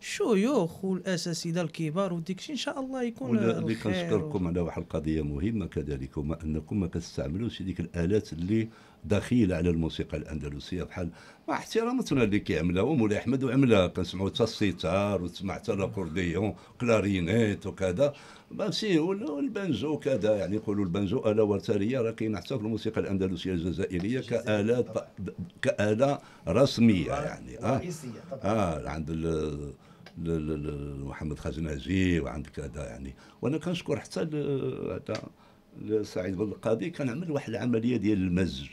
الشيوخ والاساتذه الكبار وديكشي ان شاء الله يكون اللي كنشكركم على واحد القضيه مهمه كذلك هما انكم ما كتستعملوش ديك الالات اللي دخيله على الموسيقى الاندلسيه بحال مع احتراماتنا اللي كيعملها ومولاي احمد وعملها كنسمعوا حتى السيتار وتسمع حتى الاكورديون كلارينيت وكذا ماشي والبنجو كذا يعني يقولوا البنجو اله وتريه راه كاين حتى في الموسيقى الاندلسيه الجزائريه كاله كاله رسميه يعني اه, آه عند محمد خزنازي وعندك هذا يعني وانا كنشكر حتى هذا سعيد بن القاضي كان عمل واحد العمليه ديال المزج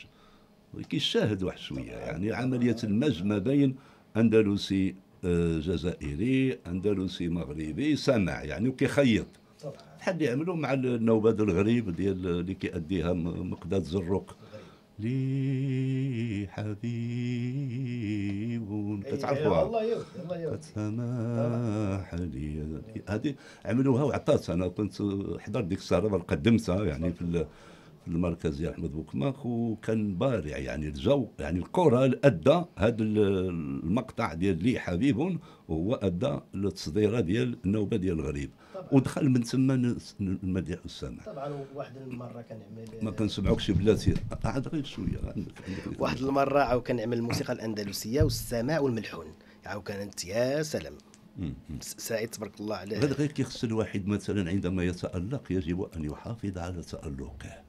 كيشاهد واحد شويه يعني عمليه المزج ما بين اندلسي آه، جزائري اندلسي مغربي سامع يعني وكيخيط بحال اللي عملوا مع النوبه الغريب ديال اللي كيأديها مقداد زروق لي حبيب كتعرفوها إيه، والله الله تسمح لي هذه عملوها وعطات انا كنت حضرت ديك السهره قدمتها يعني في المركزي احمد بوكماك وكان بارع يعني الجو يعني الكره ادى هذا المقطع ديال لي حبيب وهو ادى للتصديره ديال النوبه ديال الغريب ودخل من تما المذيع السامع طبعا واحد المره كنعمل آه، ما كنسمعوكش بلاتي عاد غير شويه واحد المره عاود كنعمل الموسيقى الاندلسيه والسماع والملحون عاود كانت يا سلام سعيد تبارك الله عليه هذا غير كيخص الواحد مثلا عندما يتألق يجب أن يحافظ على تألقه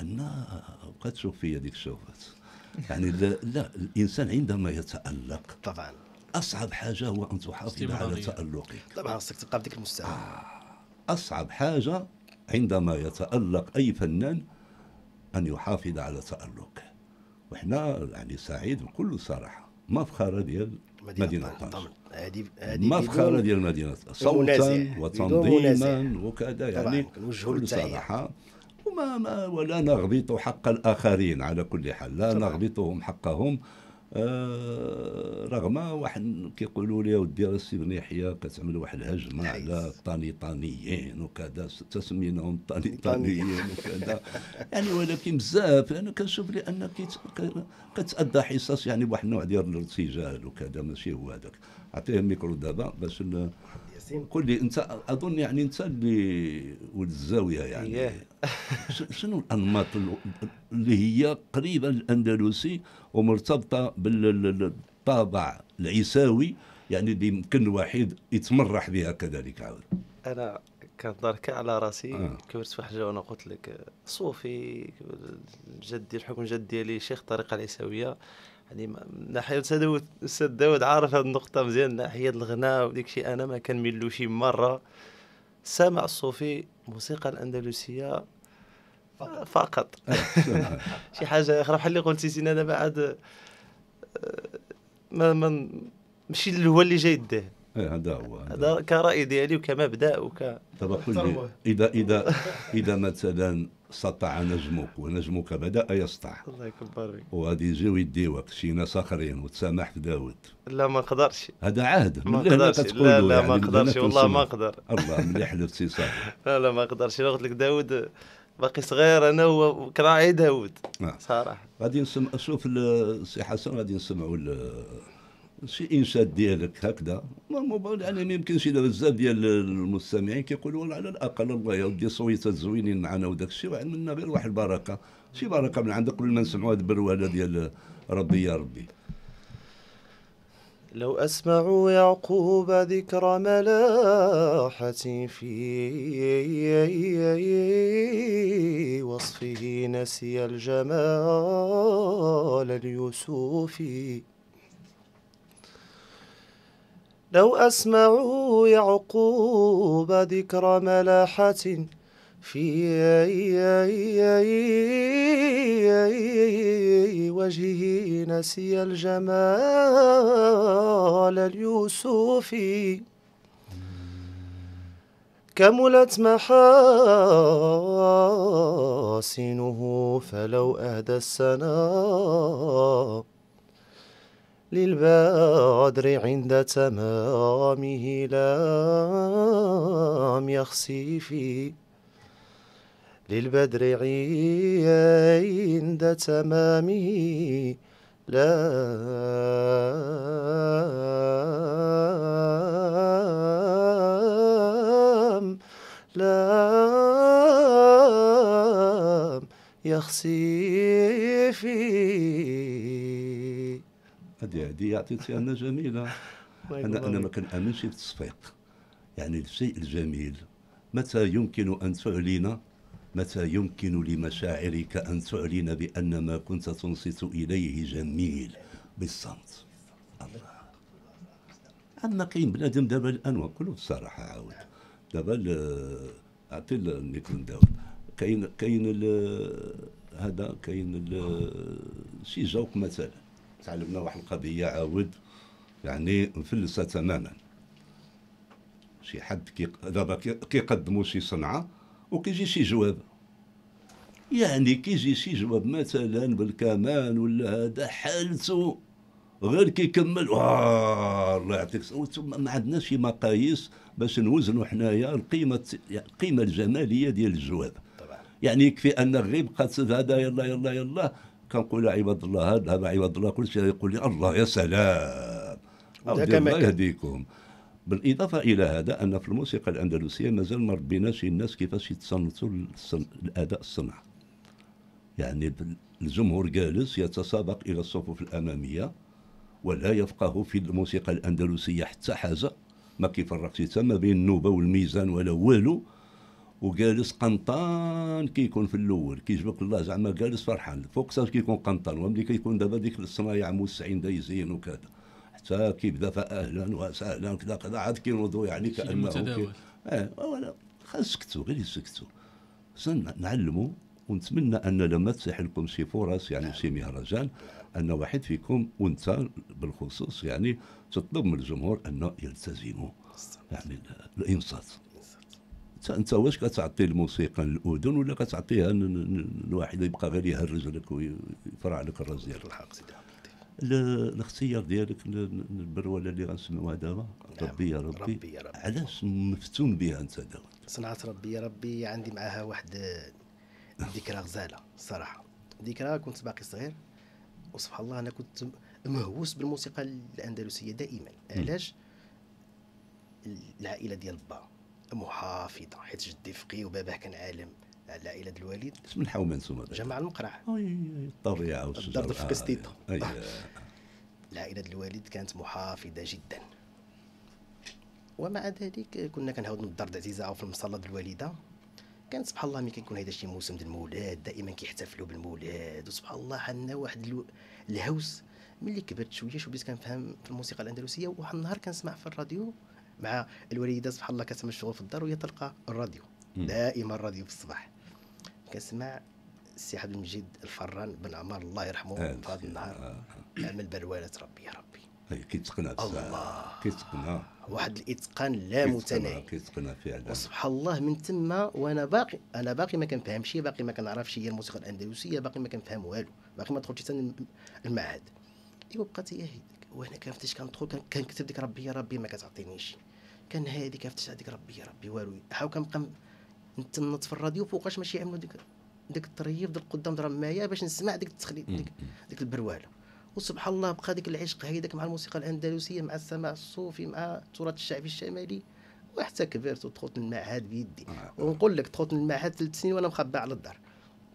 ان قد شفي ديك الشوفات يعني لا, لا الانسان عندما يتالق طبعا اصعب حاجه هو ان تحافظ على تالقك طبعا خصك تبقى في ديك المستوى آه. اصعب حاجه عندما يتالق اي فنان ان يحافظ على تالقه وحنا يعني سعيد بكل صراحه مفخره ديال مدينه طنجه مفخره ديال مدينه صوتا وتنظيما وكذا يعني بكل صراحه ما ما ولا نغبط حق الآخرين على كل حال لا طبعا. نغبطهم حقهم آه رغم واحد كيقولوا لي ودي سي بن يحيى كتعمل واحد الهجمه على الطنيطانيين وكذا تسمينهم الطنيطانيين وكذا يعني ولكن بزاف انا كنشوف لان كتادى حصص يعني بواحد النوع ديال الارتجال وكذا ماشي هو هذاك عطيه الميكرو دابا باش حسين قول لي انت اظن يعني انت اللي ولد الزاويه يعني إيه. شنو الانماط اللي هي قريبه للاندلسي ومرتبطه بالطابع العيساوي يعني اللي يمكن الواحد يتمرح بها كذلك عاود انا كنهضر كاع على راسي آه. كبرت في حاجه وانا قلت لك صوفي جدي الحكم جدي ديالي شيخ طريقه العيساويه يعني من ناحيه الاستاذ داود عارف هذه النقطه مزيان من ناحيه الغناء وديك شيء انا ما شي مره سامع الصوفي الموسيقى الاندلسيه فقط شي حاجه اخرى بحال اللي قلتي سينا أنا عاد آه، ما ما ماشي هو اللي جاي يديه إيه، هذا هو هذا كرأي ديالي وكمبدا وك دابا قول لي اذا اذا اذا مثلا سطع نجمك ونجمك بدأ يسطع الله يكبر بك وغادي يجيو يديوك شي ناس اخرين وتسامحت داود لا ما نقدرش هذا عهد ما نقدرش يعني لا لا ما نقدرش والله ما نقدر الله مليح درتي صافي لا لا ما نقدرش قلت لك داود باقي صغير انا هو كراعي داود آه. صراحه غادي نسمع شوف السي حسن غادي نسمعوا شي انشاد ديالك هكذا يعني ما شي الا بزاف ديال المستمعين كيقولوا على الاقل الله يا ودي زوينين معنا وداك الشيء وعند منا غير واحد البركه شي بركه من عندك قبل ما نسمعوا هذه البرواله ديال ربي يا ربي لو أسمع يعقوب ذكر ملاحتي في وصفه نسي الجمال اليوسفي لو أسمعوا يعقوب ذكر ملاحة في وجهه نسي الجمال اليوسفي كملت محاسنه فلو أهدى السنام للبدر عند تمامه لم يخسي في للبدر عند تمامه لم لم يخسي فيه هذه هديه عطيتي انا جميله انا انا ما كنامنش في التصفيق يعني الشيء الجميل متى يمكن ان تعلن متى يمكن لمشاعرك ان تعلن بان ما كنت تنصت اليه جميل بالصمت الله عندنا كاين بنادم دابا الان ونقولوا الصراحه عاود دابا اعطي الميكرو نداول كاين كاين هذا كاين شي جوك مثلا تعلمنا واحد القضيه عاود يعني مفلسه تماما شي حد كي دابا كيقدموا شي صنعه وكيجي شي جواب يعني كيجي شي جواب مثلا بالكمان ولا هذا حالته غير كيكمل واه الله يعطيك ما عندناش شي مقاييس باش نوزنوا حنايا القيمه يعني القيمه الجماليه ديال الجواب طبعا. يعني يكفي ان غير بقات هذا يلا يلا يلا كنقول عباد الله هذا عباد الله كل شيء يقول لي الله يا سلام الله يهديكم بالاضافه الى هذا ان في الموسيقى الاندلسيه مازال ما ربيناش الناس كيفاش يتصنتوا الاداء الصنع يعني الجمهور جالس يتسابق الى الصفوف الاماميه ولا يفقه في الموسيقى الاندلسيه حتى حاجه ما كيفرقش ما بين النوبه والميزان ولا والو وجالس قنطان كيكون في الاول كيجبك الله زعما جالس فرحان فوق ساج كيكون قنطان وملي كيكون دابا ديك الصنايع موسعين دايزين وكذا حتى كيبدا فاهلا وسهلا كذا كذا عاد كينوضوا يعني كانه كي... اه إيه، ولا خاص سكتوا غير يسكتوا نعلموا ونتمنى ان لما تسيح لكم شي فرص يعني شي مهرجان ان واحد فيكم وانت بالخصوص يعني تطلب من الجمهور انه يلتزموا يعني الانصات انت واش كتعطي الموسيقى الاذن ولا كتعطيها لواحد يبقى غير يهرج لك ويفرع لك الراس ديال الحق سيدي الاختيار ديالك البروله اللي غنسمعوها دابا نعم، ربي يا ربي, يا ربي. علاش مفتون بها انت دابا صنعت ربي يا ربي عندي معاها واحد ذكرى غزاله الصراحه ذكرى كنت باقي صغير وسبحان الله انا كنت مهووس بالموسيقى الاندلسيه دائما علاش العائله ديال با محافظه حيت جدي فقيه وباباه كان عالم على عائلة الوالد من حومه نتوما جمع المقرع الطبيعه والشجر الدرب في كاستيتو العائله الوالد كانت محافظه جدا ومع ذلك كنا كنعاود الدار عزيزه او في المصلى ديال الوالده كان سبحان الله ملي كيكون هذا الشيء موسم ديال المولاد دائما كيحتفلوا بالمولاد وسبحان الله عندنا واحد الهوس ملي كبرت شويه شو بديت كنفهم في الموسيقى الاندلسيه وواحد النهار كنسمع في الراديو مع الوالده سبحان الله كتم الشغل في الدار وهي تلقى الراديو دائما الراديو في الصباح كنسمع السي عبد المجيد الفران بن عمر الله يرحمه في آه، هذا النهار آه، آه. عمل بروالات ربي يا ربي كيتقنها كيتقنها واحد الاتقان لا متناهي كيتقنها فعلا وسبحان الله من تما وانا باقي انا باقي ما كنفهمش باقي ما كنعرفش هي الموسيقى الاندلسيه باقي ما كنفهم والو باقي ما دخلتش حتى المعهد ايوا بقات هي هيك وانا كنفتش كندخل كنكتب ديك ربي يا ربي ما كتعطينيش كان هادي كيف هذيك ربي يا ربي والو هاو كنبقى نتنط في الراديو فوقاش ماشي يعملوا ديك ديك الطريف ديال قدام ضرب مايا باش نسمع ديك التخليط ديك ديك البرواله وسبحان الله بقى ديك العشق هيداك مع الموسيقى الاندلسيه مع السماع الصوفي مع التراث الشعبي الشمالي وحتى كبرت ودخلت المعهد بيدي آه. ونقول لك دخلت المعهد ثلاث سنين وانا مخبى على الدار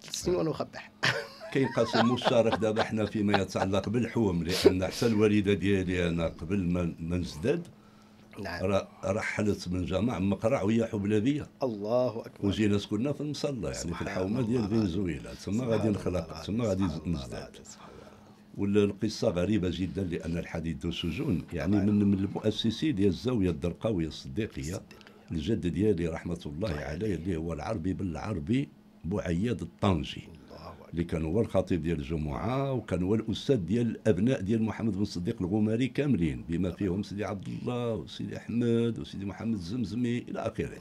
ثلاث سنين آه. وانا مخبى كاين قاسم مشترك دابا حنا فيما يتعلق بالحوم لان حتى الوالده ديالي انا قبل ما نزداد نعم. رحلت من جامع مقرع وهي حبلبيه الله اكبر وجينا سكننا في المصلى يعني في الحومه ديال فنزويلا تما غادي نخلق تما غادي نزداد والقصة غريبة جدا لأن الحديد ذو سجون يعني من من المؤسسين ديال الزاوية الدرقاوية الصديقية الجد ديالي رحمة الله عليه اللي هو العربي بالعربي بوعياد الطنجي اللي كان هو الخطيب ديال الجمعه وكان هو الاستاذ ديال الابناء ديال محمد بن صديق الغماري كاملين بما فيهم سيدي عبد الله وسيدي احمد وسيدي محمد الزمزمي الى اخره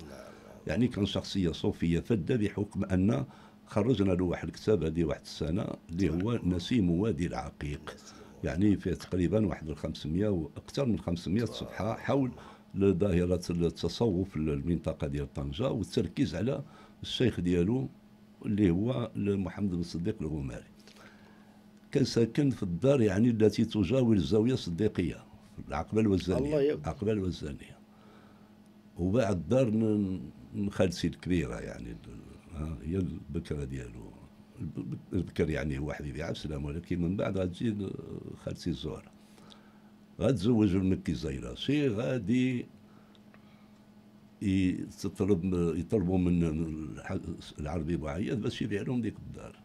يعني كان شخصيه صوفيه فده بحكم ان خرجنا له واحد الكتاب هذه واحد السنه اللي هو نسيم وادي العقيق يعني فيه تقريبا واحد 500 واكثر من 500 صفحه حول ظاهره التصوف في المنطقه ديال طنجه والتركيز على الشيخ ديالو اللي هو محمد بن صديق الغماري كان ساكن في الدار يعني التي تجاور الزاوية الصديقية العقبة الوزانية العقبة الوزانية وباع الدار من خالتي الكبيرة يعني هي البكرة ديالو البكر يعني هو حبيبي عبد السلام ولكن من بعد غتجي خالتي الزهرة غتزوج المكي شي غادي يطلب يطلبوا من العربي معيط باش يبيع لهم ديك الدار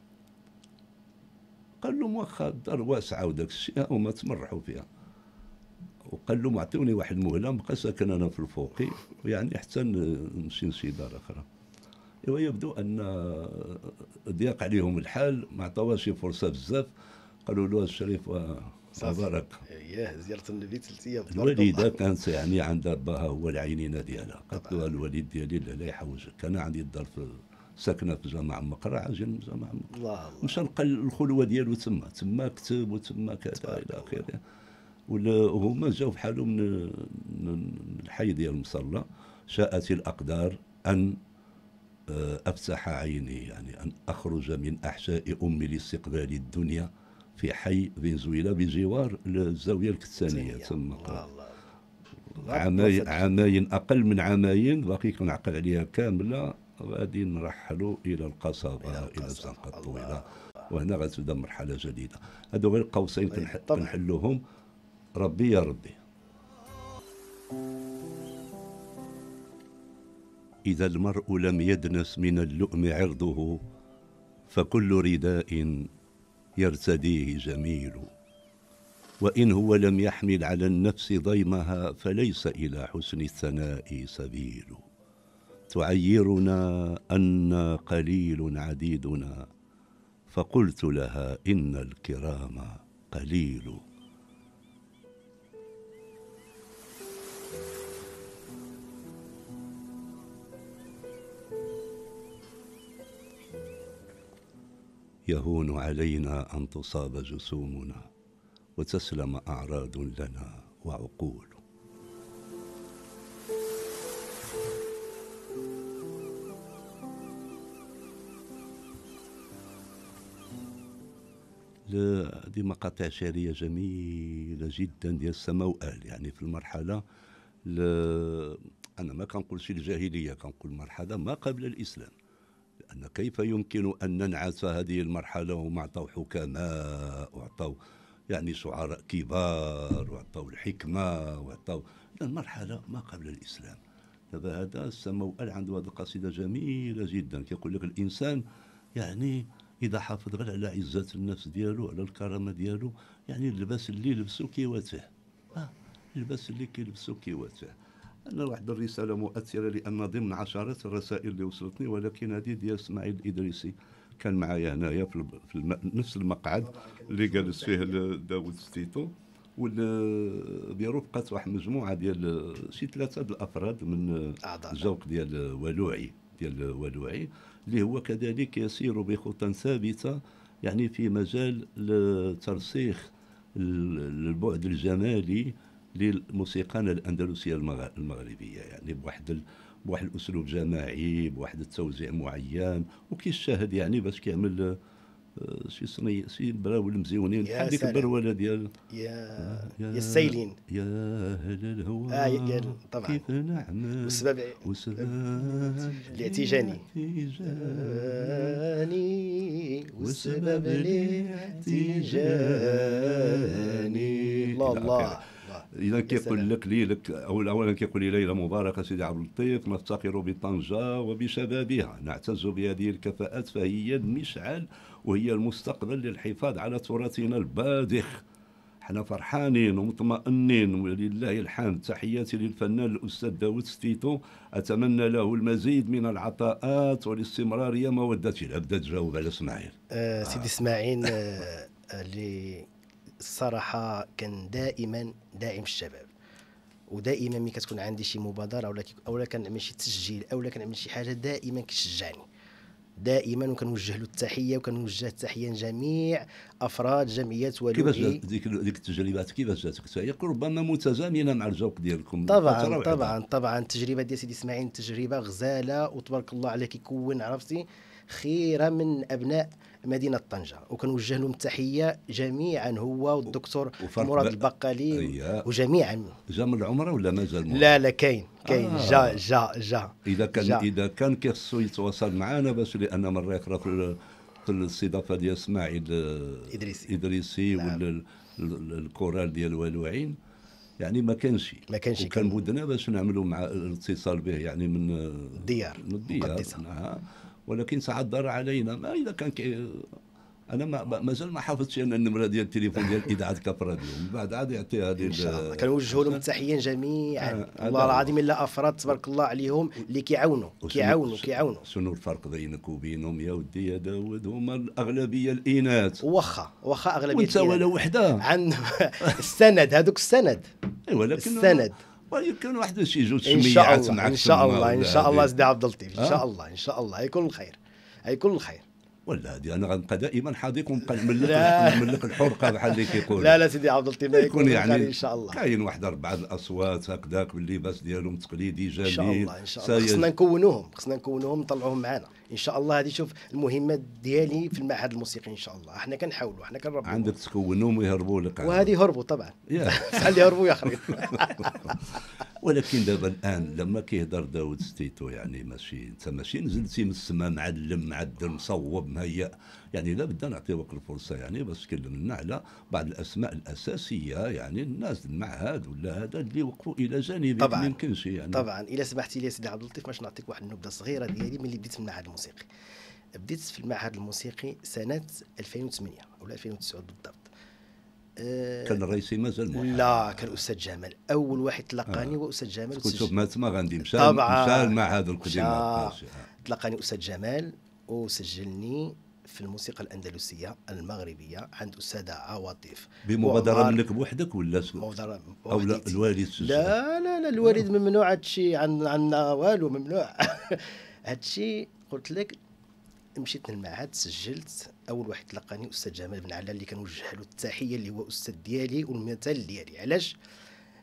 قال لهم واخا الدار واسعه وداك الشيء هما تمرحوا فيها وقال لهم اعطوني واحد مهله نبقى ساكن انا في الفوقي يعني حتى نمشي نشي دار اخرى ايوا يبدو ان ضيق عليهم الحال ما عطاوهاش فرصه بزاف قالوا له الشريف تبارك إيه، ياه زياره النبي ثلاث ايام الوالده كانت يعني عند باها هو العينين ديالها قالت لها الوالد ديالي لا لا يحوجك انا عندي الدار في ساكنه في جامع مقرع جا من جامع مقرع مشى لقى الخلوه ديالو تما تما كتب وتما كذا الى اخره وهما جاو بحالهم من الحي ديال المصلى شاءت الاقدار ان آه، افتح عيني يعني ان اخرج من احشاء امي لاستقبال الدنيا في حي فنزويلا بجوار الزاوية الكتانية تما عماين عماين اقل من عماين باقي كنعقل عليها كامله غادي نرحلوا الى القصبه الى الزنقه الطويله وهنا غتبدا مرحله جديده هادو غير قوسين كنحلوهم طيب، ربي يا ربي إذا المرء لم يدنس من اللؤم عرضه فكل رداء يرتديه زميل وإن هو لم يحمل على النفس ضيمها فليس إلى حسن الثناء سبيل تعيرنا أنا قليل عديدنا فقلت لها إن الكرام قليل يهون علينا أن تصاب جسومنا وتسلم أعراض لنا وعقول دي مقاطع شعرية جميلة جدا ديال السماء وآل يعني في المرحلة أنا ما كنقولش الجاهلية كنقول مرحلة ما قبل الإسلام أن كيف يمكن أن ننعس هذه المرحلة وهم أعطوا حكماء وأعطوا يعني شعراء كبار وأعطوا الحكمة وأعطوا المرحلة ما قبل الإسلام هذا قال عنده هذه القصيدة جميلة جدا كيقول لك الإنسان يعني اذا حافظ غير على عزه النفس ديالو على الكرامه ديالو يعني اللباس اللي لبسو كيواتيه آه اللباس اللي كيلبسو كيواتيه انا واحد الرساله مؤثره لان ضمن عشرات الرسائل اللي وصلتني ولكن هذه ديال اسماعيل الادريسي كان معايا هنايا في, في الم... نفس المقعد اللي جالس فيه داوود ستيتو وبيرو بقات واحد المجموعه ديال شي ثلاثه الافراد من الجوق ديال ولوعي ديال ولوعي اللي هو كذلك يسير بخطى ثابته يعني في مجال ترسيخ البعد الجمالي للموسيقى الاندلسيه المغربيه يعني بواحد بواحد الاسلوب جماعي بواحد التوزيع معين وكيشاهد يعني باش كيعمل آه، شي صني شي براول مزيونين بحال ديك البروله ديال يا آه، يا السايلين يا اهل الهوى اه يا طبعا كيف نعمل والسبب الاعتجاني الاعتجاني والسبب الاعتجاني الله الله اذا كيقول لك ليلك اول اولا كيقول لي ليله مباركه سيدي عبد اللطيف نفتخر بطنجه وبشبابها نعتز بهذه الكفاءات فهي المشعل وهي المستقبل للحفاظ على تراثنا الباذخ حنا فرحانين ومطمئنين ولله الحمد تحياتي للفنان الاستاذ داوود ستيتو اتمنى له المزيد من العطاءات والاستمراريه مودتي لا بدا تجاوب على اسماعيل آه سيدي آه. اسماعيل آه, آه، اللي الصراحه كان دائما داعم الشباب ودائما ملي كتكون عندي شي مبادره ولا اولا كنعمل شي تسجيل اولا كنعمل شي حاجه دائما كيشجعني دائما وكنوجه له التحيه وكنوجه التحيه لجميع افراد جمعيات ولوي كيفاش ديك ديك التجربات كيفاش جاتك هي ربما متزامنه مع الجوق ديالكم طبعا طبعا طبعا التجربه ديال سيدي اسماعيل تجربه غزاله وتبارك الله عليك يكون عرفتي خيره من ابناء مدينه طنجه وكنوجه لهم التحيه جميعا هو والدكتور مراد البقالي وجميعا جا من العمره ولا مازال لا لا كاين كاين آه. جا جا جا اذا كان جا. اذا كان كيخصو يتواصل معنا باش لان مره اخرى في في الاستضافه ديال اسماعيل آه، ادريسي ادريسي نعم. والكورال ديال والوعين يعني ما كانش ما كانش وكان بودنا باش نعملوا مع الاتصال به يعني من الديار آه، من الديار نعم. ولكن ساعات ضر علينا ما اذا كان كي انا ما مازال ما حافظتش انا النمره ديال التليفون ديال اذاعه كاب من بعد عاد يعطيها هذه ان شاء الله كنوجه لهم أه. التحيه جميعا آه والله العظيم الا افراد تبارك الله عليهم اللي كيعاونوا كيعاونوا كيعاونوا شنو الفرق بينك وبينهم يا ودي يا داود هما الاغلبيه الاناث واخا واخا اغلبيه وانت ولا وحده عن السند هذوك السند ولكن السند ويمكن واحد شي جوج شميعات ان شاء الله ان شاء الله سيدي عبد اللطيف ان شاء الله ان شاء الله يكون الخير يكون الخير ولا هادي انا غنبقى دائما حاضيك ونبقى نملك نملك الحرقه بحال اللي كيقول لا لا سيدي عبد اللطيف يكون يعني ان شاء الله كاين واحد اربعه الاصوات هكذاك باللباس ديالهم تقليدي جميل ان شاء الله ان شاء الله خصنا نكونوهم خصنا نكونوهم نطلعوهم معنا ان شاء الله هذه شوف المهمه ديالي في المعهد الموسيقي ان شاء الله احنا كنحاولوا احنا كنربوا عندك تكونهم ويهربوا لك وهذه هربوا طبعا بحال يهربوا يا اخي ولكن دابا الان لما كيهضر داود ستيتو يعني ماشي انت ماشي نزلتي من السماء معلم معدل مصوب مهيأ يعني لابد نعطيوك الفرصه يعني باش تكلمنا على بعض الاسماء الاساسيه يعني الناس المعهد ولا هذا اللي وقفوا الى جانبي طبعا ما يمكنش يعني طبعا الى سمحتي لي سيدي عبد اللطيف باش نعطيك واحد النبذه صغيره ديالي ملي بديت من المعهد الموسيقي بديت في المعهد الموسيقي سنه 2008 او 2009 بالضبط أه كان الرئيسي مازال محامي لا كان استاذ جمال اول واحد تلقاني آه. هو استاذ جمال كنت شوف ما غندي مشى مشى المعهد القديم آه. تلقاني استاذ جمال وسجلني في الموسيقى الاندلسيه المغربيه عند استاذه عواطف بمبادره منك بوحدك ولا مبادره او لا الوالد سجل. لا لا لا الوالد ممنوع هادشي عندنا والو ممنوع هادشي قلت لك مشيت للمعهد سجلت اول واحد تلقاني استاذ جمال بن علال اللي كنوجه له التحيه اللي هو استاذ ديالي والمثال ديالي علاش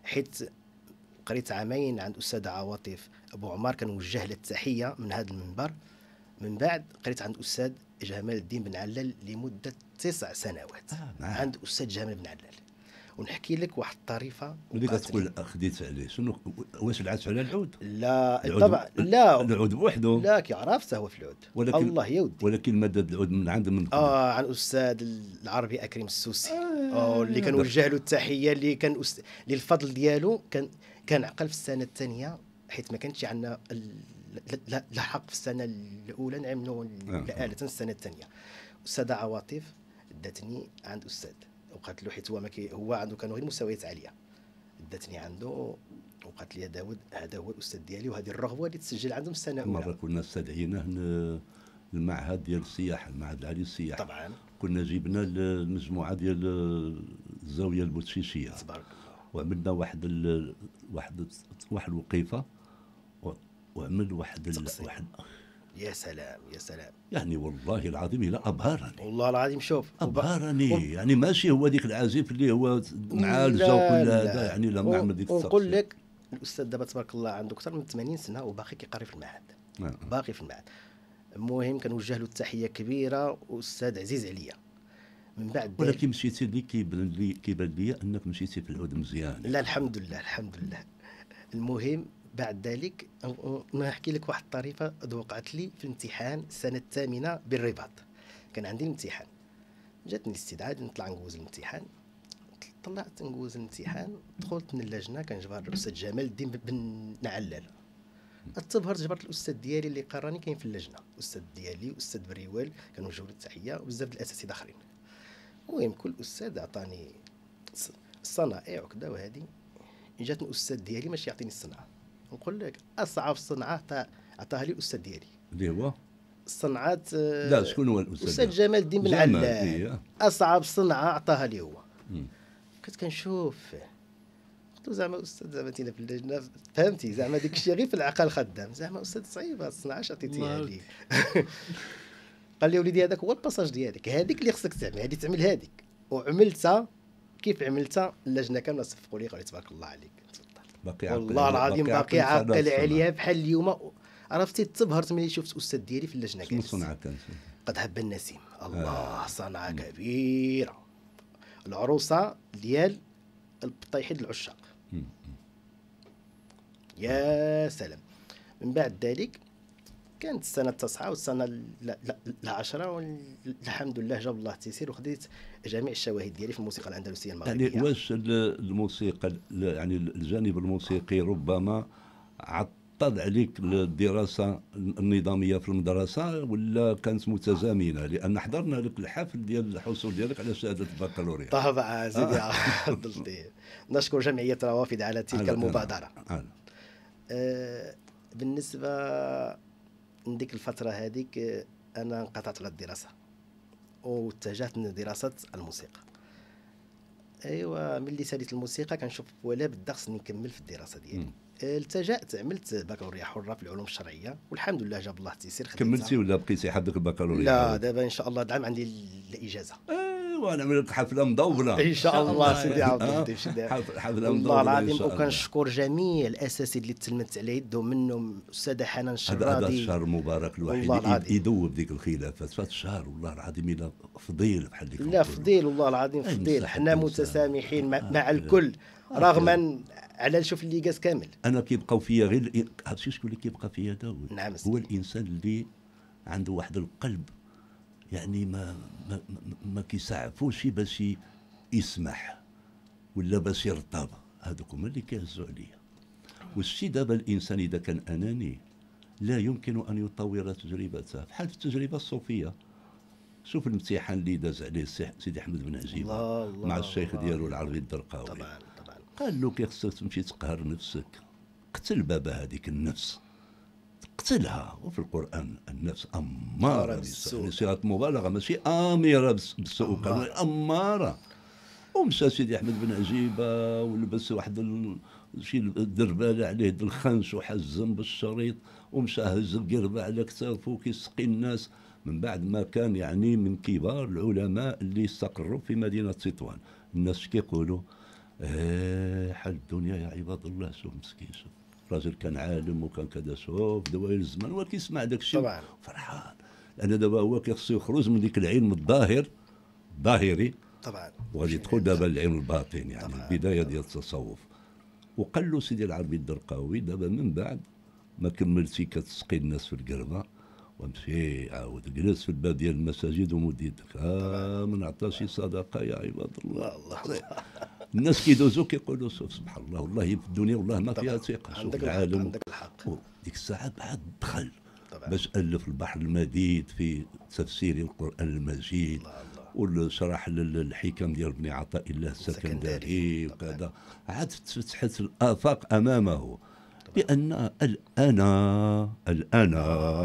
حيت قريت عامين عند استاذ عواطف ابو عمر كنوجه له التحيه من هذا المنبر من بعد قريت عند استاذ جمال الدين بن علال لمده تسع سنوات آه. نعم. عند استاذ جمال بن علال ونحكي لك واحد الطريفه وديك تقول خديت عليه شنو واش العدس على العود؟ لا طبعا لا العود بوحده لا كيعرف هو في العود ولكن الله يودي ولكن مدد العود من عند من اه عن الاستاذ العربي اكرم السوسي آه اللي كنوجه له التحيه اللي كان أست... للفضل ديالو كان كان عقل في السنه الثانيه حيت ما كانتش عندنا لحق في السنه الاولى نعملوا آه. الاله السنه الثانيه استاذه عواطف داتني عند استاذ وقاتلو حيت هو ما كي هو عنده كانوا غير مستويات عاليه داتني عنده وقالت لي داود هذا هو الاستاذ ديالي وهذه الرغبه اللي تسجل عندهم السنه الاولى مره كنا استدعيناه المعهد ديال السياحه المعهد العالي للسياحه طبعا كنا جبنا المجموعه ديال الزاويه البوتشيشيه تبارك وعملنا واحد ال... واحد واحد الوقيفه وعمل واحد ال... واحد يا سلام يا سلام يعني والله العظيم لا ابهرني والله العظيم شوف ابهرني وب... يعني ماشي هو ديك العازف اللي هو مع وكل هذا يعني لا ما عمل ديك ونقول لك الاستاذ دابا تبارك الله عنده اكثر من 80 سنه وباقي كيقري في المعهد آه. باقي في المعهد المهم كنوجه له التحيه كبيره واستاذ عزيز عليا من بعد ولكن مشيتي لي كيبان لي كيبان لي انك مشيتي في العود مزيان لا الحمد لله الحمد لله المهم بعد ذلك نحكي لك واحد الطريفه وقعت لي في الامتحان السنه الثامنه بالرباط كان عندي الامتحان جاتني الاستدعاء نطلع نجوز الامتحان طلعت نجوز الامتحان دخلت من اللجنه كان جبر الاستاذ جمال الدين بن نعلل تبهرت جبرت الاستاذ ديالي اللي قراني كاين في اللجنه الاستاذ ديالي أستاذ بريوال كانوا له التحيه وبزاف الاساتذه اخرين المهم كل استاذ عطاني صنائع وكذا وهذه جاتني الاستاذ ديالي ماشي يعطيني الصنعه نقول لك اصعب صنعه عطاها لي الاستاذ ديالي اللي هو صنعات آه، لا شكون هو الاستاذ الاستاذ جمال الدين بن علان إيه. اصعب صنعه عطاها لي هو بقيت كنشوف قلت له زعما استاذ زعما انت في اللجنه فهمتي زعما ديك الشيء غير في العقل خدام زعما استاذ صعيبه الصنعه اش عطيتيها لي قال لي وليدي هذاك هو الباساج ديالك هذيك اللي خصك تعمل هذه تعمل هذيك وعملتها كيف عملتها اللجنه كامله صفقوا لي قالوا تبارك الله عليك باقي عاقل والله العظيم باقي عاقل عليها بحال اليوم عرفتي تبهرت ملي شفت الاستاذ ديالي في اللجنه كاين صنعك انت؟ قد هب النسيم الله آه. صنعه كبيره العروسه ديال البطيحي العشاق يا سلام من بعد ذلك كانت السنه التاسعه والسنه العشره والحمد لله جاب الله التيسير وخديت جميع الشواهد ديالي في الموسيقى الاندلسيه المغربيه يعني واش الموسيقى يعني الجانب الموسيقي ربما عطل عليك الدراسه النظاميه في المدرسه ولا كانت متزامنه لان حضرنا لك الحفل ديال الحصول ديالك على شهاده البكالوريا طبعا آه. سيدي عبد اللطيف نشكر جمعيه روافد على تلك المبادره آه. آه، بالنسبه من الفتره هذيك انا انقطعت على الدراسه واتجهت لدراسة الموسيقى ايوا ملي ساليت الموسيقى كنشوف ولا بدا خصني نكمل في الدراسه ديالي التجأت عملت بكالوريا حره في العلوم الشرعيه والحمد لله جاب الله التيسير كملتي ولا بقيتي حدك البكالوريا لا دابا ان شاء الله دعم عندي الاجازه ونعمل لك حفله مدوره ان شاء الله سيدي عاود آه، حفله مدوره والله العظيم وكنشكر جميع الاساتذه اللي تلمت على يدهم منهم استاذه حنان الشرادي هذا الشهر المبارك اللي يذوب ديك الخلافات فهاد الشهر والله العظيم الى فضيل بحال لا فضيل والله العظيم فضيل حنا متسامحين مع آه، آه، الكل رغم على شوف اللي قاس كامل انا كيبقاو فيا غير عرفتي شكون اللي كيبقى فيا داود نعم هو الانسان اللي عنده واحد القلب يعني ما ما, ما كيسعفوش باش يسمح ولا باش يرطب هذوك هما اللي كيهزوا عليا والشي دابا الانسان اذا كان اناني لا يمكن ان يطور تجربته بحال في التجربه الصوفيه شوف الامتحان اللي داز عليه سيدي احمد بن عجيبه الله الله مع الشيخ ديالو العربي الدرقاوي طبعا طبعا قال له كي خصك تمشي تقهر نفسك قتل بابا هذيك النفس قتلها وفي القرآن النفس أمارة بالسوء صيغة مبالغة ماشي اميره بالسوء أمارة ومشى سيدي أحمد بن عجيبة ولبس واحد شي الدربالة عليه الخنش وحزم بالشريط ومشى هز القربة على كتافه كيسقي الناس من بعد ما كان يعني من كبار العلماء اللي استقروا في مدينة تطوان الناس كيقولوا ايه حال الدنيا يا عباد الله شوف مسكين شوف راجل كان عالم وكان كذا شوف دوائر الزمان هو كيسمع داك الشيء فرحان لان دابا هو كيخصو يخرج من ديك العلم الظاهر الظاهري طبعا وغادي يدخل دابا العلم الباطن يعني طبعا. البدايه ديال التصوف وقال له سيدي العربي الدرقاوي دابا من بعد ما كملتي كتسقي الناس في القربه ومشي عاود جلس في الباب ديال المساجد ومد يدك من آه، ما نعطاش صدقه يا عباد الله الله الناس كيدوزو كيقولوا شوف سبحان الله والله في الدنيا والله ما فيها ثقه شوف عندك العالم عندك الحق ديك الساعه بعد دخل باش الف البحر المديد في تفسير القران المجيد وشرح الحكم ديال ابن عطاء الله السكندري وكذا عاد فتحت الافاق امامه بان الأنا الأنا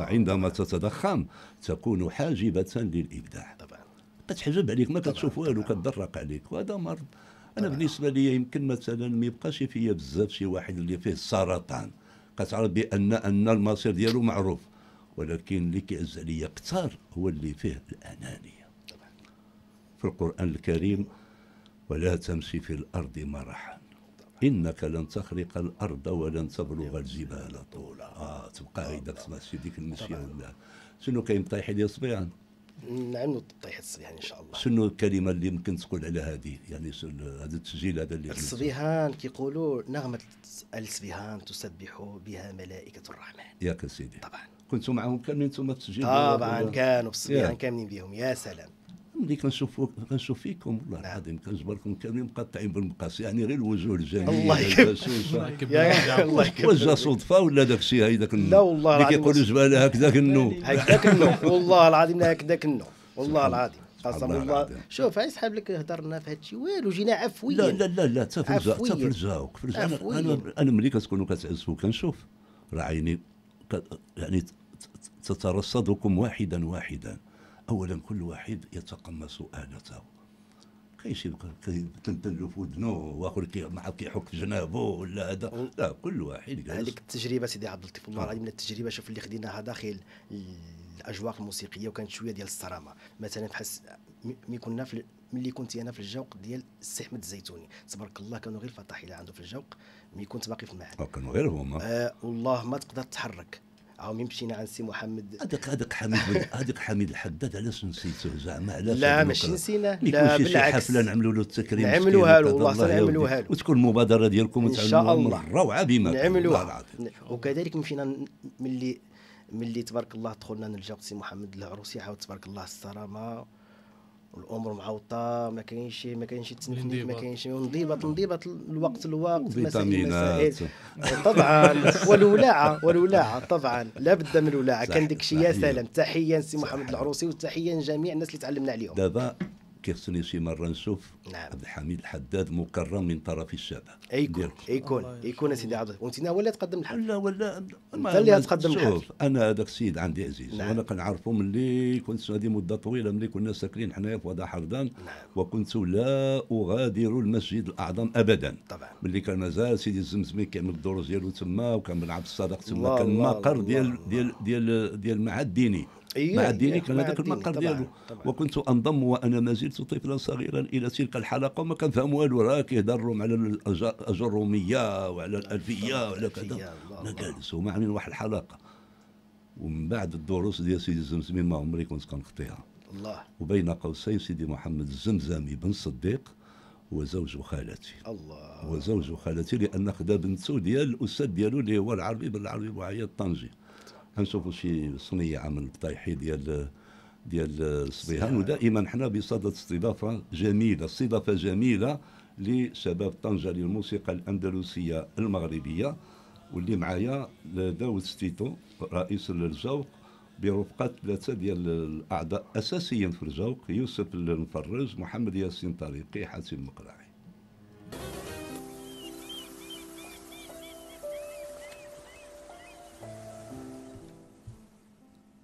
عندما تتضخم تكون حاجبة للإبداع طبعا كتحجب عليك ما كتشوف والو كتدرق عليك وهذا مرض انا بالنسبه لي يمكن مثلا ما يبقاش فيا بزاف شي واحد اللي فيه السرطان كتعرف بان ان المصير ديالو معروف ولكن اللي كيعز عليا كثار هو اللي فيه الانانيه طبعا. في القران الكريم ولا تمشي في الارض مرحا انك لن تخرق الارض ولن تبلغ الجبال طولا اه تبقى هيداك سيديك المشي شنو كاين طايح لي صبيعا نعملوا الطيح الصبيحة يعني ان شاء الله شنو الكلمه اللي يمكن تقول على هذه يعني هذا التسجيل هذا اللي الصبيحان كيقولوا نغمه الصبيحان تسبح بها ملائكه الرحمن ياك سيدي طبعا كنتوا معهم كاملين انتم في التسجيل طبعا كانوا في الصبيحان كاملين بهم يا سلام ملي كنشوفو كنشوف فيكم والله العظيم كنجبركم كاملين مقطعين بالمقاس يعني غير الوجوه الجميله الله يكبرك وجه صدفه ولا داك الشيء هذاك لا والله العظيم كيقولوا جباله هكذاك النو هكذاك النو والله العظيم هكذاك النو والله العظيم قسم الله شوف عايز صحاب لك هضرنا في هذا الشيء والو جينا عفويا لا لا لا لا تفرجا فرجاوك انا انا ملي كتكونوا كتعزفوا كنشوف راه عيني يعني تترصدكم واحدا واحدا اولا كل واحد يتقمص انته كاينش تنتج في ودنه واخر كي مع كيحك في جنابه ولا هذا لا كل واحد هذيك التجربه سيدي عبد اللطيف والله آه. العظيم من التجربه شوف اللي خديناها داخل الاجواق الموسيقيه وكانت شويه ديال الصرامه مثلا بحس ملي كنا في ملي كنت انا في الجوق ديال السي احمد الزيتوني تبارك الله كانوا غير فطاحله عنده في الجوق ملي كنت باقي في المعهد آه، كانوا غير هما آه والله ما تقدر تتحرك عم يمشينا عن سي محمد هذاك هذاك حميد هذاك حميد الحداد علاش نسيته زعما علاش لا ماشي نسينا لا بالعكس حفله نعملوا له التكريم نعملوها له والله نعملوها له وتكون المبادره ديالكم ان شاء الله روعه بما نعملوها وكذلك مشينا ملي ملي تبارك الله دخلنا نلجا سي محمد العروسي عاود تبارك الله الصرامه الامور معوطه ما كاينش ما كاينش التنفنيك ما كاينش ونضيبط نضيبط الوقت الوقت فيتامينات طبعا والولاعه والولاعه طبعا لا بد من الولاعه كان داك يا سلام تحيه سي محمد العروسي وتحيه لجميع الناس اللي تعلمنا عليهم دابا كيخصني سي مرة نشوف نعم عبد الحميد الحداد مكرم من طرف الشعب يكون يكون يا سيدي عبد وانت ولا تقدم الحل لا ولا انت اللي تقدم الحل شوف انا هذاك السيد عندي عزيز نعم. وانا كنعرفه ملي كنت هذه مده طويله ملي كنا ساكنين حنايا في وضع حردان نعم. وكنت لا اغادر المسجد الاعظم ابدا طبعا ملي كان مازال سيدي الزمزمي كيعمل الدروس ديالو تما وكان عبد الصدق تما كان المقر ديال ديال ديال ديال المعهد الديني إيه مع ديني إيه، كان هذاك المقر ديالو وكنت انضم وانا ما زلت طفلا صغيرا الى تلك الحلقه وما كنفهم والو راه كيهضرهم على الاجروميه وعلى الالفيه وعلى كذا انا جالس هما عاملين واحد الحلقه ومن بعد الدروس ديال سيدي الزمزمي ما عمري كنت كنخطيها الله وبين قوسين سيدي محمد الزمزمي بن صديق هو زوج خالتي الله وزوج خالتي لان خدا بنته ديال الاستاذ ديالو اللي هو العربي بالعربي بوعيه طنجي كنشوفوا شي صنيعه من الطيحي ديال ديال صبيهان ودائما حنا بصدد استضافه جميله استضافه جميله لشباب طنجه للموسيقى الاندلسيه المغربيه واللي معايا داود ستيتو رئيس الجوق برفقه ثلاثه ديال الاعضاء اساسيين في الجوق يوسف المفرج محمد ياسين طريقي حاتم مقرعي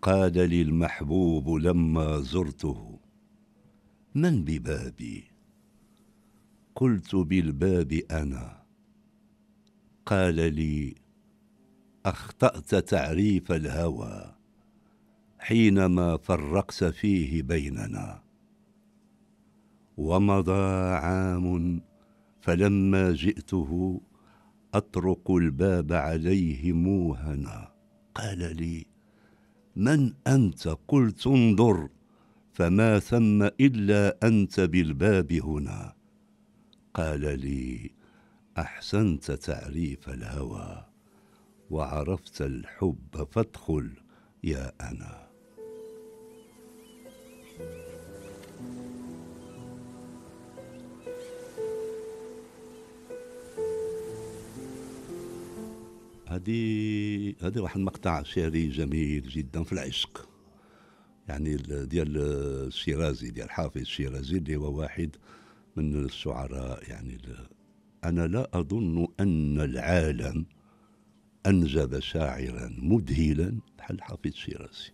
قال لي المحبوب لما زرته من ببابي قلت بالباب انا قال لي اخطات تعريف الهوى حينما فرقت فيه بيننا ومضى عام فلما جئته اطرق الباب عليه موهنا قال لي من أنت قلت انظر فما ثم إلا أنت بالباب هنا قال لي أحسنت تعريف الهوى وعرفت الحب فادخل يا أنا هذه هذه واحد المقطع شعري جميل جدا في العشق يعني ديال الشيرازي ديال حافظ الشيرازي اللي هو واحد من الشعراء يعني أنا لا أظن أن العالم أنجب شاعرا مذهلا بحال حافظ الشيرازي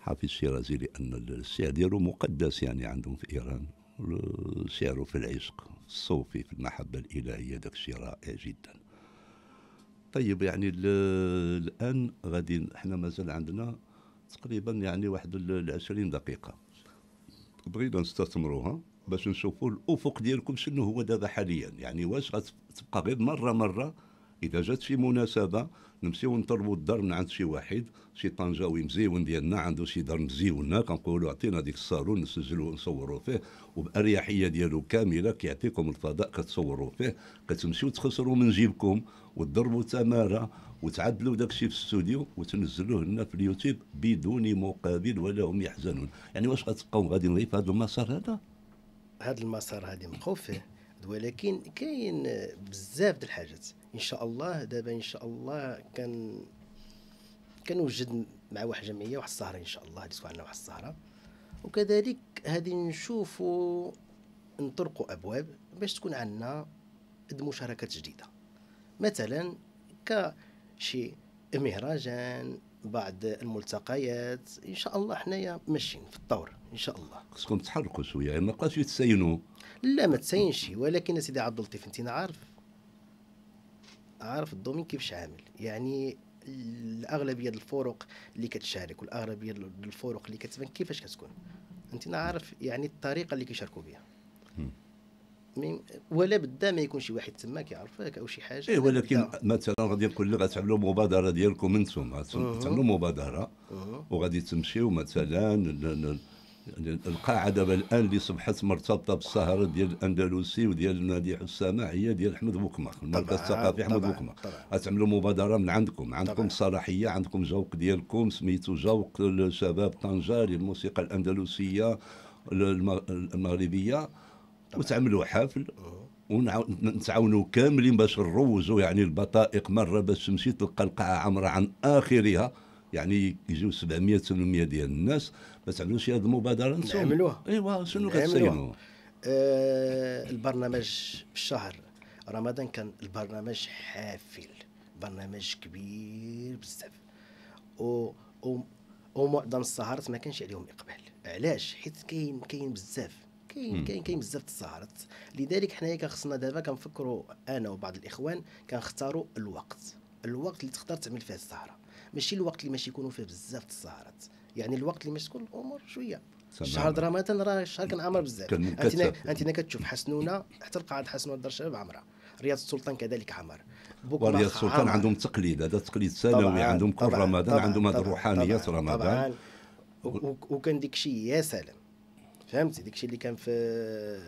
حافظ الشيرازي لأن الشعر ديالو مقدس يعني عندهم في إيران شعره في العشق الصوفي في المحبة الإلهية داك رائع جدا طيب يعني الان غادي احنا مازال عندنا تقريبا يعني واحد ال 20 دقيقه بغينا نستثمروها باش نشوفوا الافق ديالكم شنو هو دابا حاليا يعني واش غتبقى غير مره مره اذا جات شي مناسبه نمشيو نطلبوا الدار من عند شي واحد شي طنجاوي مزيون ديالنا عنده شي دار مزيونه كنقولوا عطينا ديك الصالون نسجلوا نصوروا فيه وباريحيه ديالو كامله كيعطيكم الفضاء كتصوروا فيه كتمشيو تخسروا من جيبكم وتضربوا تماره وتعدلوا داكشي في الاستوديو وتنزلوه لنا في اليوتيوب بدون مقابل ولا هم يحزنون يعني واش غتبقاو غادي نضيف في هذا المسار هذا هذا المسار هذه مخوفه فيه ولكن كاين بزاف د الحاجات ان شاء الله دابا ان شاء الله كان كنوجد مع واحد الجمعيه واحد السهره ان شاء الله غادي عندنا واحد السهره وكذلك غادي نشوفوا نطرقوا ابواب باش تكون عندنا مشاركات جديده مثلا كشي مهرجان بعض الملتقيات ان شاء الله حنايا ماشيين في الطور ان شاء الله خصكم تحركوا شويه ما بقاش يتساينوا لا ما تساينش ولكن سيدي عبد اللطيف انت عارف عارف الدومين كيفاش عامل يعني الاغلبيه ديال الفرق اللي كتشارك والاغلبيه ديال الفرق اللي كتبان كيفاش كتكون انت عارف يعني الطريقه اللي كيشاركوا بها ولا بدا ما يكون شي واحد تما كيعرفك او شي حاجه ايه ولكن مثلا غادي نقول لك غتعملوا مبادره ديالكم انتم غتعملوا مبادره وغادي تمشيو مثلا يعني القاعده الان اللي صبحت مرتبطه بالسهره ديال الاندلسي وديال نادي حسامة هي ديال احمد بوكماخ المركز الثقافي احمد بوكماخ غتعملوا مبادره من عندكم عندكم الصلاحيه عندكم جوق ديالكم سميتو جوق الشباب طنجه للموسيقى الاندلسيه المغربيه وتعملوا حفل ونتعاونوا كاملين باش نروجوا يعني البطائق مره باش تمشي تلقى القاعه عمره عن اخرها يعني يجيو 700 800 ديال الناس ما تعملوش هذه المبادره انتم نعملوها ايوا شنو كتسينوا آه البرنامج الشهر رمضان كان البرنامج حافل برنامج كبير بزاف و, و ومعظم السهرات ما كانش عليهم اقبال علاش حيت كاين كاين بزاف كاين كاين كاين بزاف السهرات لذلك حنايا كنخصنا دابا كنفكروا انا وبعض الاخوان كنختاروا الوقت الوقت اللي تقدر تعمل فيه السهره ماشي الوقت اللي ماشي يكونوا فيه بزاف السهرات يعني الوقت اللي مش الامور شويه شهر رمضان راه الشهر عامر بزاف انت انت كتشوف حسنونه حتى القاعده حسنونه دار الشباب عامره رياض السلطان كذلك عامر رياض السلطان عمر. عندهم تقليد هذا تقليد سنوي عندهم كل رمضان عندهم هذه الروحانيه رمضان وكان ديك الشيء يا سلام فهمتي ديك الشيء اللي كان في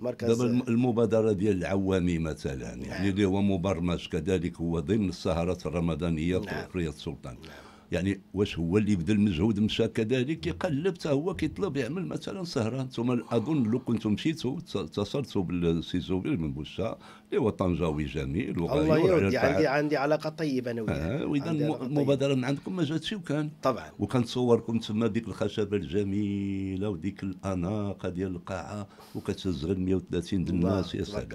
مركز دابا المبادره ديال العوامي مثلا يعني نعم. اللي هو مبرمج كذلك هو ضمن السهرات الرمضانيه نعم. في رياض السلطان نعم. يعني واش هو اللي بذل مجهود مشى كذلك يقلب حتى هو كيطلب يعمل مثلا سهره ثم اظن لو كنتم مشيتوا اتصلتوا بالسي زوبير من بوشا اللي هو طنجاوي جميل الله يرضي عندي عندي علاقه طيبه انا وياه آه، واذا المبادره من عندكم ما جاتش وكان طبعا وكان صوركم تما ديك الخشبه الجميله وديك الاناقه ديال القاعه وكتهز غير 130 الناس يا سلام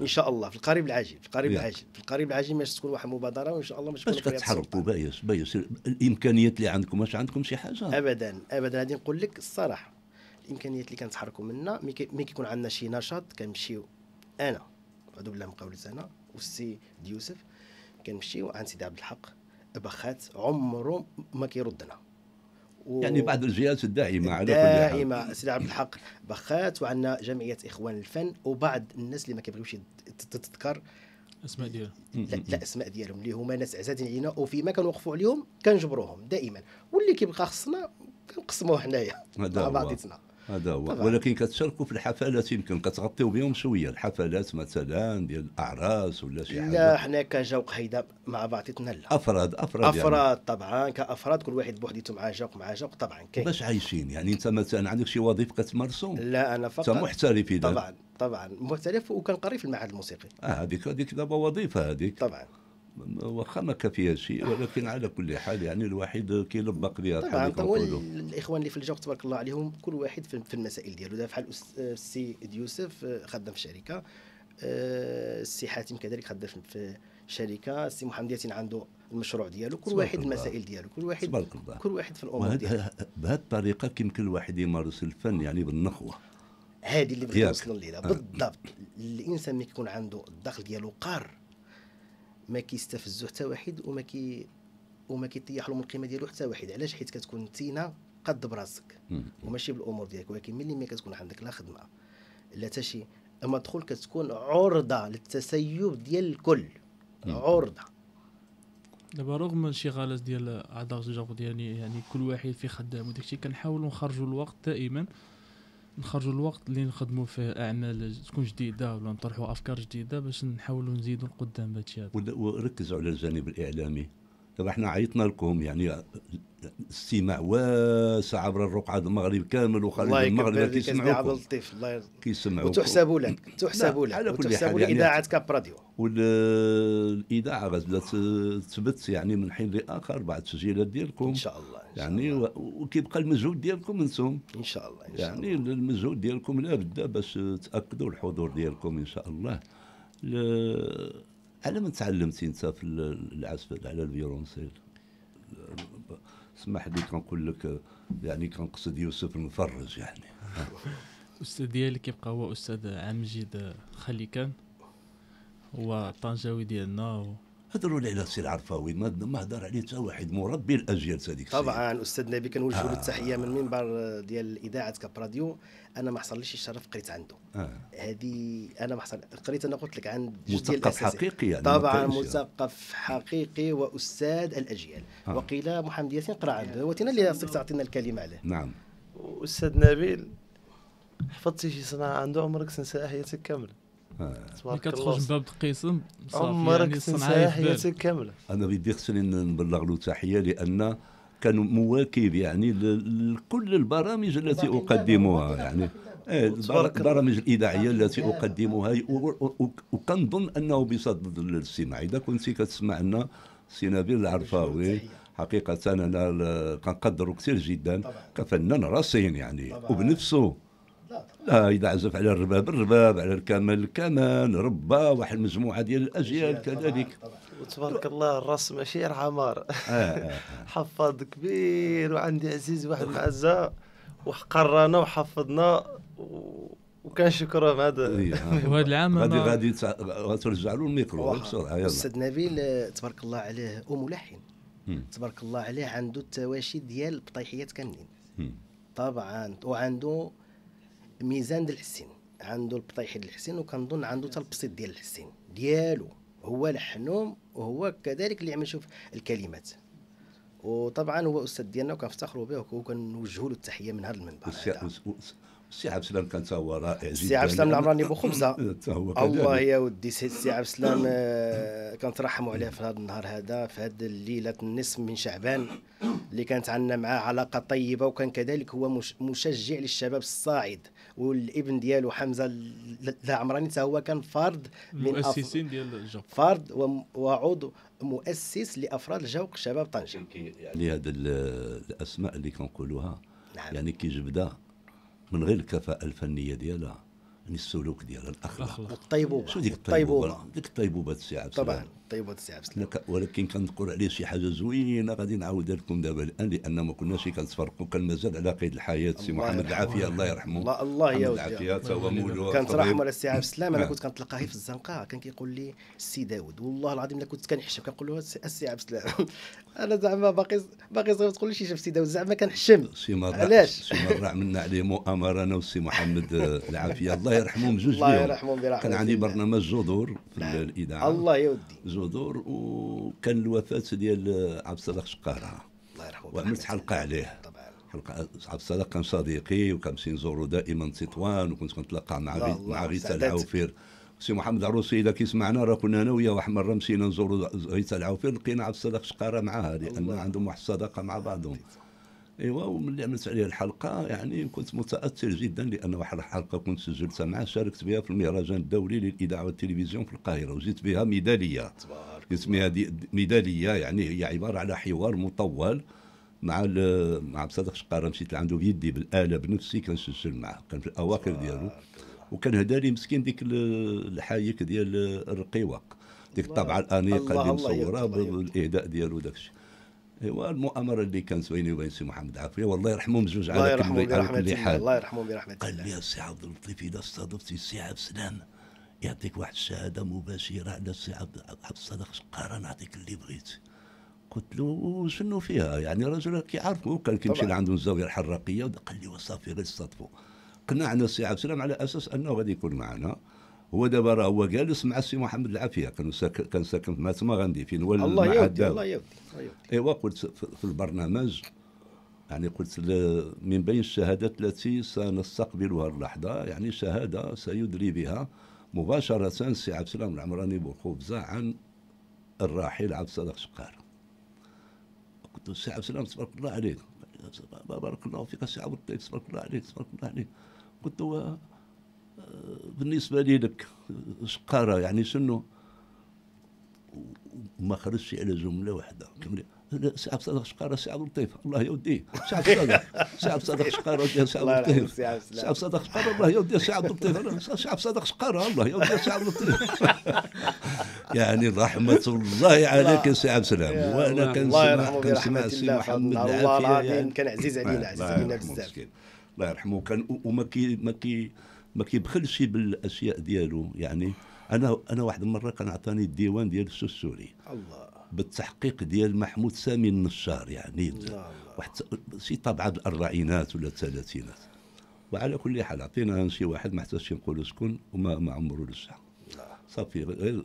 ان شاء الله في القريب العاجل في القريب العاجل في القريب العاجل باش تكون واحد المبادره وان شاء الله باش تكون كتحركوا بايس بايس الامكانيات اللي عندكم واش عندكم شي حاجه ابدا ابدا غادي نقول لك الصراحه الامكانيات اللي كنتحركوا منها ملي كيكون عندنا شي نشاط كنمشيو انا بالله من مقاول سنه والسي يوسف كنمشيو عند سيدي عبد الحق بخات عمره ما كيردنا و... يعني بعض الجهات الداعمه على كل سيدي عبد الحق بخات وعندنا جمعيه اخوان الفن وبعض الناس اللي ما كيبغيوش تتذكر الاسماء ديالهم لا, اسماء ديالهم اللي هما ناس عزازين علينا وفيما كنوقفوا عليهم كنجبروهم دائما واللي كيبقى خصنا كنقسموه حنايا مع بعضيتنا هذا هو طبعا. ولكن كتشاركوا في الحفلات يمكن كتغطيو بهم شويه الحفلات مثلا ديال الاعراس ولا شي حاجه لا حنا كجوق حيدا مع بعضيتنا لا افراد افراد يعني. افراد يعني. طبعا كافراد كل واحد بوحديته مع جوق مع جوق طبعا كاين باش عايشين يعني انت مثلا عندك شي وظيفه كتمارسو لا انا فقط انت محترف طبعا طبعا محترف وكنقري في المعهد الموسيقي اه هذيك هذيك دابا وظيفه هذيك طبعا واخا ما كافيها شيء ولكن على كل حال يعني الواحد كيلبق بها طبعا الاخوان اللي في الجو تبارك الله عليهم كل واحد في المسائل ديالو دابا بحال السي يوسف آه، خدام في شركه السي آه، حاتم كذلك خدام في شركه السي محمد ياسين عنده المشروع ديالو كل واحد الله. المسائل ديالو كل واحد تبارك الله كل واحد في الامور ديالو بهذه الطريقه كيمكن الواحد يمارس الفن يعني بالنخوه هذه اللي بغيت نوصلوا ليها بالضبط الانسان ملي كيكون عنده الدخل ديالو قار ما كيستفزو حتى واحد وما كي وما كيطيح لهم من القيمه ديالو حتى واحد علاش حيت كتكون انت قد براسك وماشي بالامور ديالك ولكن ملي ما كتكون عندك لا خدمه لا حتى شي اما دخول كتكون عرضه للتسيب ديال الكل عرضه دابا رغم الانشغالات ديال اعضاء الجو ديالي يعني كل واحد في خدام وداكشي كنحاولوا نخرجوا الوقت دائما نخرجوا الوقت اللي نخدموا فيه اعمال تكون جديده ولا نطرحوا افكار جديده باش نحاولوا نزيدوا القدام بهذا وركزوا على الجانب الاعلامي طبعا احنا عيطنا لكم يعني استماع واسع عبر الرقعه المغرب كامل وخارج المغرب كيسمعوك عبد اللطيف الله يرضى كيسمعوك لك تحسبوا لك وتحسب لاذاعه يعني كاب راديو والاذاعه غازلا تثبت يعني من حين لاخر بعد التسجيلات ديالكم ان شاء الله إن شاء يعني الله. وكيبقى المجهود ديالكم انتم ان شاء الله إن شاء يعني الله. المجهود ديالكم لا بد باش تاكدوا الحضور ديالكم ان شاء الله على من تعلمتي انت في العزف على الفيولونسيل سمح لي كنقول لك يعني كنقصد يوسف المفرج يعني الاستاذ ديالي كيبقى هو استاذ عمجد خليكان هو طنجاوي ديالنا هضروا لي على سي العرفاوي ما هضر عليه حتى واحد مربي الاجيال هذيك طبعا استاذ نبي كنوجه له آه. التحيه من منبر ديال اذاعه كابراديو انا ما حصلليش الشرف قريت عنده آه. هذه انا ما حصل قريت انا قلت لك عند مثقف حقيقي يعني طبعا مثقف حقيقي واستاذ الاجيال آه. وقيل محمد ياسين قرا عنده وتينا اللي خصك تعطينا الكلمه عليه نعم استاذ نبيل حفظتي شي صناعه عنده عمرك تنساها حياتك كامله كتخرج من باب القسم عمرك تنسى حياتك كامله انا بدي خصني نبلغ له تحيه لان كان مواكب يعني لكل البرامج التي اقدمها يعني إيه، البرامج الاذاعيه التي اقدمها وكنظن انه بصدد الاستماع اذا كنت كتسمع لنا سي نبيل العرفاوي حقيقه انا كنقدره كثير جدا كفنان رصين يعني وبنفسه لا إذا عزف على الرباب الرباب على الكمان الكمان ربا واحد المجموعة ديال الأجيال كذلك وتبارك الله الرسم ماشي عمار آه، آه، آه. حفاظ كبير وعندي عزيز واحد معزة وقرانا وحفظنا وكان شكرا هذا إيه، وهذا العام غادي غادي ترجع له الميكرو بسرعه يلا استاذ نبيل تبارك الله عليه وملحن تبارك الله عليه عنده التواشي ديال بطيحيات كاملين طبعا وعنده ميزان ديال الحسين عنده البطيحي ديال الحسين وكنظن عنده حتى البسيط ديال الحسين ديالو هو لحنهم وهو كذلك اللي عمل شوف الكلمات وطبعا هو استاذ ديالنا وكنفتخروا به وكنوجهوا له التحيه من هذا المنبر السي عبد السلام كان هو رائع جدا السي عبد السلام العمراني بو خبزه الله يا ودي السي عبد السلام آه، كنترحموا عليه في هذا النهار هذا في هذه الليله النصف من شعبان اللي كانت عندنا معاه علاقه طيبه وكان كذلك هو مشجع للشباب الصاعد والابن ديالو حمزه العمراني حتى هو كان فرد من المؤسسين ديال الجوق فرد وعضو مؤسس لافراد الجوق شباب طنجه يعني هذا الاسماء اللي كنقولوها نعم. يعني جبدا من غير الكفاءه الفنيه ديالها يعني السلوك ديالها الاخلاق الطيبوبه شو ديك الطيبوبه ديك الطيبوبه طبعا طيب وتستعب ولكن كنذكر عليه شي حاجه زوينه غادي نعاودها لكم دابا الان لان ما كناش كنتفرقوا كان مازال على قيد الحياه سي محمد العافيه الله يرحمه الله الله يا العافيه تا هو مولوه على السي عبد السلام انا نعم. كنت كنتلقاه في الزنقه كان كيقول لي السي داوود والله العظيم انا كنت كنحشم كنقول له السي عبد السلام انا زعما باقي باقي صغير تقول لي شي شاف السي داوود زعما كنحشم سي مرة علاش سي مرة عملنا عليه مؤامره انا والسي محمد العافيه الله يرحمهم جوج الله يرحمهم كان عندي برنامج جذور في نعم. الاذاعه الله يا ودي الحضور وكان الوفاه ديال عبد الصادق شقاره الله يرحمه وعملت حلقه عليه طبعا حلقه عبد الصادق كان صديقي وكنمشي نزورو دائما تطوان وكنت كنتلاقى مع الله مع غيث العوفير سي محمد عروسي اذا كيسمعنا راه كنا انا وياه واحد مره مشينا نزورو غيث العوفير لقينا عبد الصادق شقاره معاها لان عندهم واحد الصداقه مع بعضهم ايوا وملي عملت عليه الحلقه يعني كنت متاثر جدا لان واحد الحلقه كنت سجلتها معاه شاركت بها في المهرجان الدولي للاذاعه والتلفزيون في القاهره وجيت بها ميداليه تبارك اسمها ميداليه يعني هي عباره على حوار مطول مع مع بصدق شقاره مشيت لعنده بيدي بالاله بنفسي كنسجل معاه كان في الاواخر ديالو وكان لي مسكين ديك الحايك ديال الرقيوق ديك الطبعه الانيقه اللي مصوره بالاهداء ديالو داكشي ايوا المؤامره اللي كانت بيني وبين سي محمد عفري والله يرحمهم زوج على كل حال الله يرحمهم برحمه الله يرحمهم قال لي السي عبد اللطيف اذا استضفتي السي عبد السلام يعطيك واحد الشهاده مباشره على السي عبد الصادق قال نعطيك اللي بغيت قلت له شنو فيها يعني رجل كيعرفو كان كيمشي لعندو الزاويه الحراقيه قال لي وصافي غير قلنا قنعنا السي عبد السلام على اساس انه غادي يكون معنا هو دابا راه هو جالس مع السي محمد العافيه كان ساكن كان ساكن ما تما غندي فين ولا الله يهدي الله يهدي ايوا قلت في البرنامج يعني قلت من بين الشهادات التي سنستقبلها اللحظه يعني شهاده سيدري بها مباشره السي عبد السلام العمراني بوخوفزه عن الراحل عبد الصادق شقار قلت السي عبد السلام تبارك الله عليك بارك الله فيك السي عبد الطيب تبارك الله عليك تبارك الله عليك قلت له بالنسبه لي لك سقاره يعني شنو وما خرجش على جمله واحده كملي سي عبد الصادق شقاره سي عبد اللطيف الله يوديه سي عبد الصادق سي عبد الصادق شقاره سي عبد اللطيف سي عبد الصادق شقاره الله يوديه سي عبد اللطيف سي عبد الصادق شقاره الله يوديه سي عبد اللطيف يعني رحمة الله عليك يا سي عبد السلام وانا كنسمع كنسمع سي محمد الله العظيم كان عزيز علينا عزيز علينا بزاف الله يرحمه كان وما كي ما كي ما كيبخلش بالاشياء ديالو يعني انا انا واحد المره كان عطاني الديوان ديال السوري الله بالتحقيق ديال محمود سامي النشار يعني الله واحد شي طبعه الاربعينات ولا الثلاثينات وعلى كل حال عطينا شي واحد ما حتاش نقولوا شكون وما ما عمرو لسه صافي غير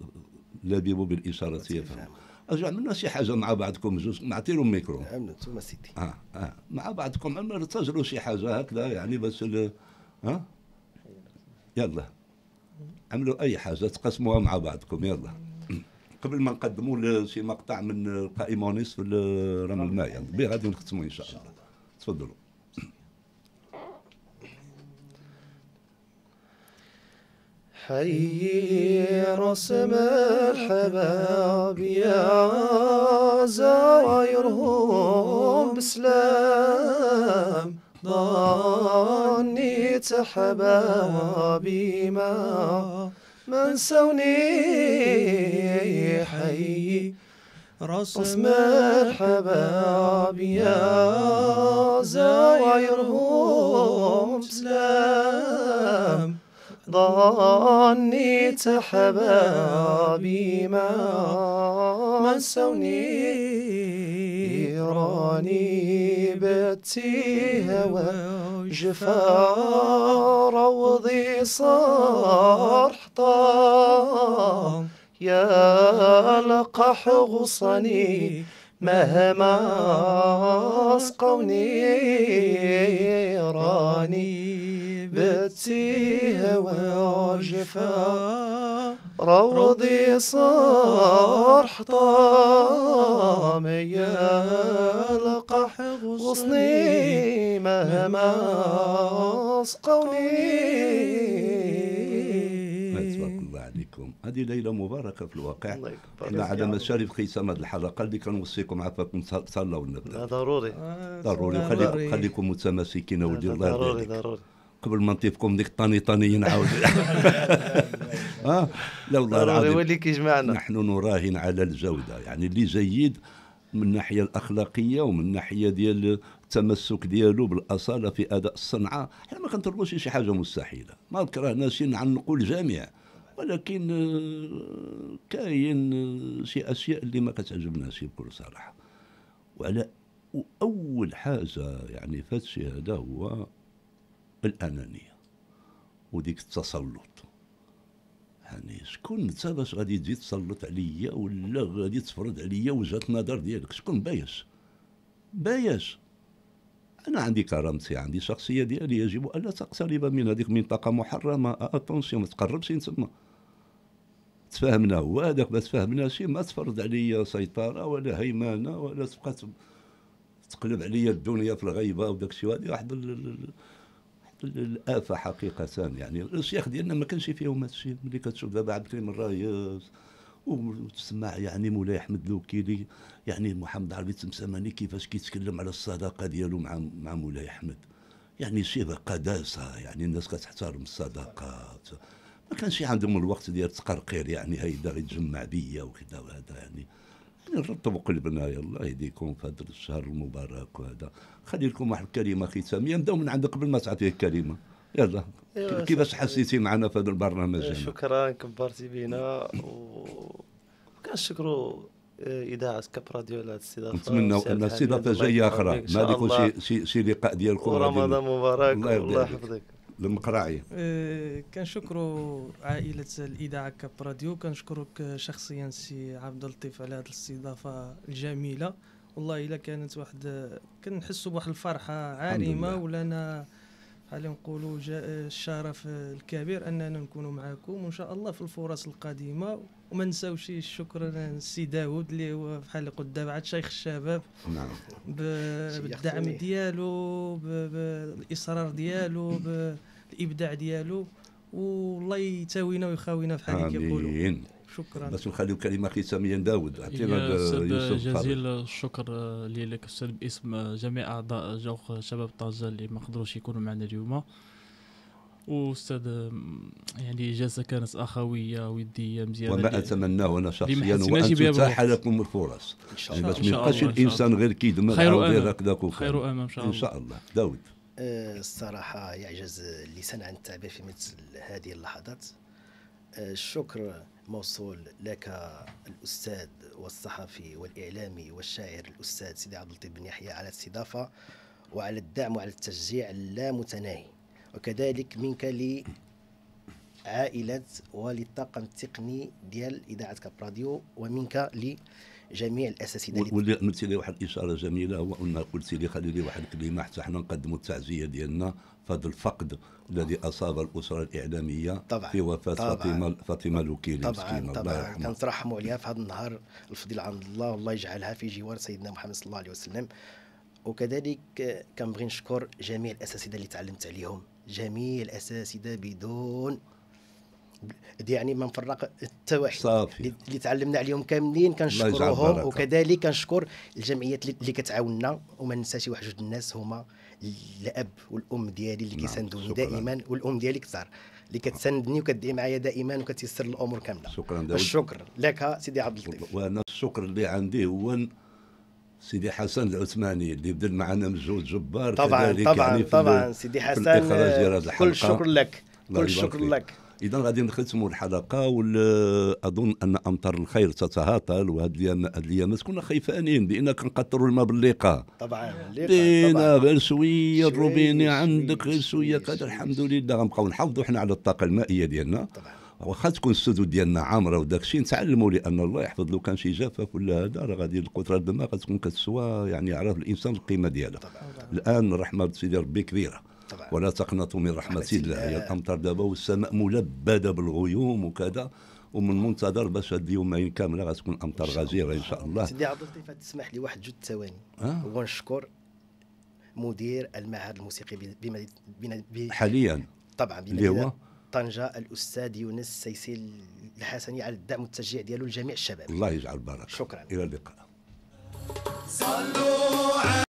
لبيبوا بالاشاره يفهم رجع منا شي حاجه مع بعضكم جوج نعطي لهم ميكرو انتم نعم، سيدي اه اه مع بعضكم اما شي حاجه هكذا يعني باش ها يلا عملوا اي حاجه تقسموها مع بعضكم يلا قبل ما نقدموا شي مقطع من القائمونيس في رمل الماء يلا به غادي نختموا ان شاء الله تفضلوا حي رسم الحباب يا زايرهم بسلام ضاني تحبى بما من سوني حي رسم مرحبا بيا زوايرهم سلام ضاني تحبى بما من سوني بتي هوى جفا روضي صار حطام يا لقح غصني مهما اسقوني راني بتسيه وجفا روضي صار حطام القح غصني مهما اسقوني هذه ليله مباركه في الواقع الله احنا على مشارف قيسام هذه الحلقه اللي كنوصيكم عفاكم صلوا النبي ضروري آه، ضروري خليكم خليكم متماسكين ولدي الله ضروري ضروري قبل ما نطيفكم ديك طاني طاني نعاود اه لا والله العظيم هو اللي كيجمعنا نحن نراهن على الجوده يعني اللي جيد من الناحيه الاخلاقيه ومن الناحيه ديال التمسك ديالو بالاصاله في اداء الصنعه حنا ما كنطلبوش شي حاجه مستحيله ما كرهناش نعنقوا الجميع ولكن آه، كاين آه، شي اشياء اللي ما كتعجبناش بكل صراحه وعلى واول حاجه يعني فات هادشي هذا هو الانانيه وديك التسلط يعني شكون انت باش غادي تجي تسلط عليا ولا غادي تفرض عليا وجهه النظر ديالك شكون بايش بايش انا عندي كرامتي عندي شخصيه ديالي يجب الا تقترب من هذيك المنطقه محرمه اتونسيون ما تقربش تما تفاهمنا وهذاك ما تفاهمناش ما تفرض عليا سيطره ولا هيمنه ولا تبقى تقلب عليا الدنيا في الغيبه وداك الشيء هذه واحد الافه حقيقه يعني الشيخ ديالنا ما كانش فيهم هذا الشيء ملي كتشوف دابا عبد الكريم الرايس وتسمع يعني مولاي احمد لوكيلي يعني محمد عربي تمسماني كيفاش كيتكلم على الصداقه ديالو مع مع مولاي احمد يعني شبه قداسه يعني الناس كتحترم الصداقه ما كانش عندهم الوقت ديال التقرقير يعني هيدا غيتجمع بيا وكذا وهذا يعني يعني قلبنا الله يهديكم في هذا الشهر المبارك وهذا خلي لكم واحد الكلمه ختاميه نبداو من عندك قبل ما تعطيه الكلمه يلا أيوة، كيفاش حسيتي معنا في هذا البرنامج شكرا كبرتي بينا وكنشكروا اذاعه كاب راديو على هذه الاستضافه نتمنى ان الاستضافه جايه اخرى ما شي شي لقاء ديالكم ورمضان مبارك الله يحفظك للمقراعيه أه كنشكروا عائله الاذاعه كاب راديو كنشكرك شخصيا سي عبد اللطيف على هذه الاستضافه الجميله والله الا كانت واحد كنحسوا بواحد الفرحه عارمه ولنا بحال نقولوا الشرف الكبير اننا نكونوا معكم وان شاء الله في الفرص القادمه وما نساوش الشكر للسي داوود اللي هو بحال قدام عاد شيخ الشباب نعم بالدعم ديالو بالاصرار ديالو الابداع ديالو والله يتاوينا ويخاوينا في حالي امين شكرا باش نخليو كلمه ختاميه لداود اعطينا يوسف جزيل الشكر آه، لك استاذ باسم جميع اعضاء جوق شباب طنجه اللي ما قدروش يكونوا معنا اليوم واستاذ يعني جلسه كانت اخويه وديه مزيانه وما اتمناه انا شخصيا وان تتاح لكم الفرص باش ما يبقاش الانسان غير كيدمر خير امام خير امام ان شاء الله داود آه، الصراحة يعجز اللسان عن التعبير في مثل هذه اللحظات آه، الشكر موصول لك الأستاذ والصحفي والإعلامي والشاعر الأستاذ سيدي عبد اللطيف بن يحيى على الاستضافة وعلى الدعم وعلى التشجيع اللامتناهي وكذلك منك لعائلة وللطاقم التقني ديال إذاعة كاب راديو ومنك ل جميع الاساسيات واللي عملتي لي واحد الاشاره جميله هو ان قلتي لي خلي لي واحد الكلمه حتى حنا نقدموا التعزيه ديالنا في هذا الفقد الذي آه. اصاب الاسره الاعلاميه طبعا في وفاه طبعا فاطمه فاطمه الوكيلي طبعا طبعا كنترحموا عليها في هذا النهار الفضيل عند الله والله يجعلها في جوار سيدنا محمد صلى الله عليه وسلم وكذلك آه، كنبغي نشكر جميع الاساتذه اللي تعلمت عليهم جميع الاساتذه بدون يعني ما نفرق حتى واحد اللي تعلمنا عليهم كاملين كنشكرهم وكذلك كنشكر الجمعيات اللي كتعاوننا وما ننساش واحد جوج الناس هما الاب والام ديالي اللي نعم، كيساندوني دائما والام ديالي كثار اللي كتساندني وكتدعي معايا دائما وكتيسر الامور كامله شكرا الشكر لك سيدي عبد اللطيف وانا الشكر اللي عندي هو سيدي حسن العثماني اللي بدل معنا مجهود جبار طبعا طبعا يعني طبعا سيدي حسن كل الشكر لك كل الشكر لك اذا غادي نختموا الحلقه اظن ان امطار الخير تتهاطل وهاد الايام هاد الايام كنا خيفانين بان كنقطروا الماء بالليقه طبعا بينا غير شويه الروبيني عندك غير شويه كذا الحمد لله غنبقاو نحافظوا حنا على الطاقه المائيه ديالنا طبعا واخا تكون السدود ديالنا عامره وداك الشيء نتعلموا لان الله يحفظ لو كان شي جفاف ولا هذا راه غادي القدره الدماء غتكون كتسوى يعني عرف الانسان القيمه ديالها الان رحمه سيدي ربي كبيره ولا تقنطوا من رحمة الله هي الأمطار دابا والسماء ملبدة بالغيوم وكذا ومن منتظر باش هاد اليومين كامله غتكون امطار غزيره ان شاء الله سيدي عبد اللطيف تسمح لي واحد جوج ثواني آه. ونشكر مدير المعهد الموسيقي بمدينه حاليا طبعا اللي هو طنجه الاستاذ يونس سيسي الحسني على الدعم والتشجيع ديالو لجميع الشباب الله يجعل البركه شكرا الى اللقاء صلوا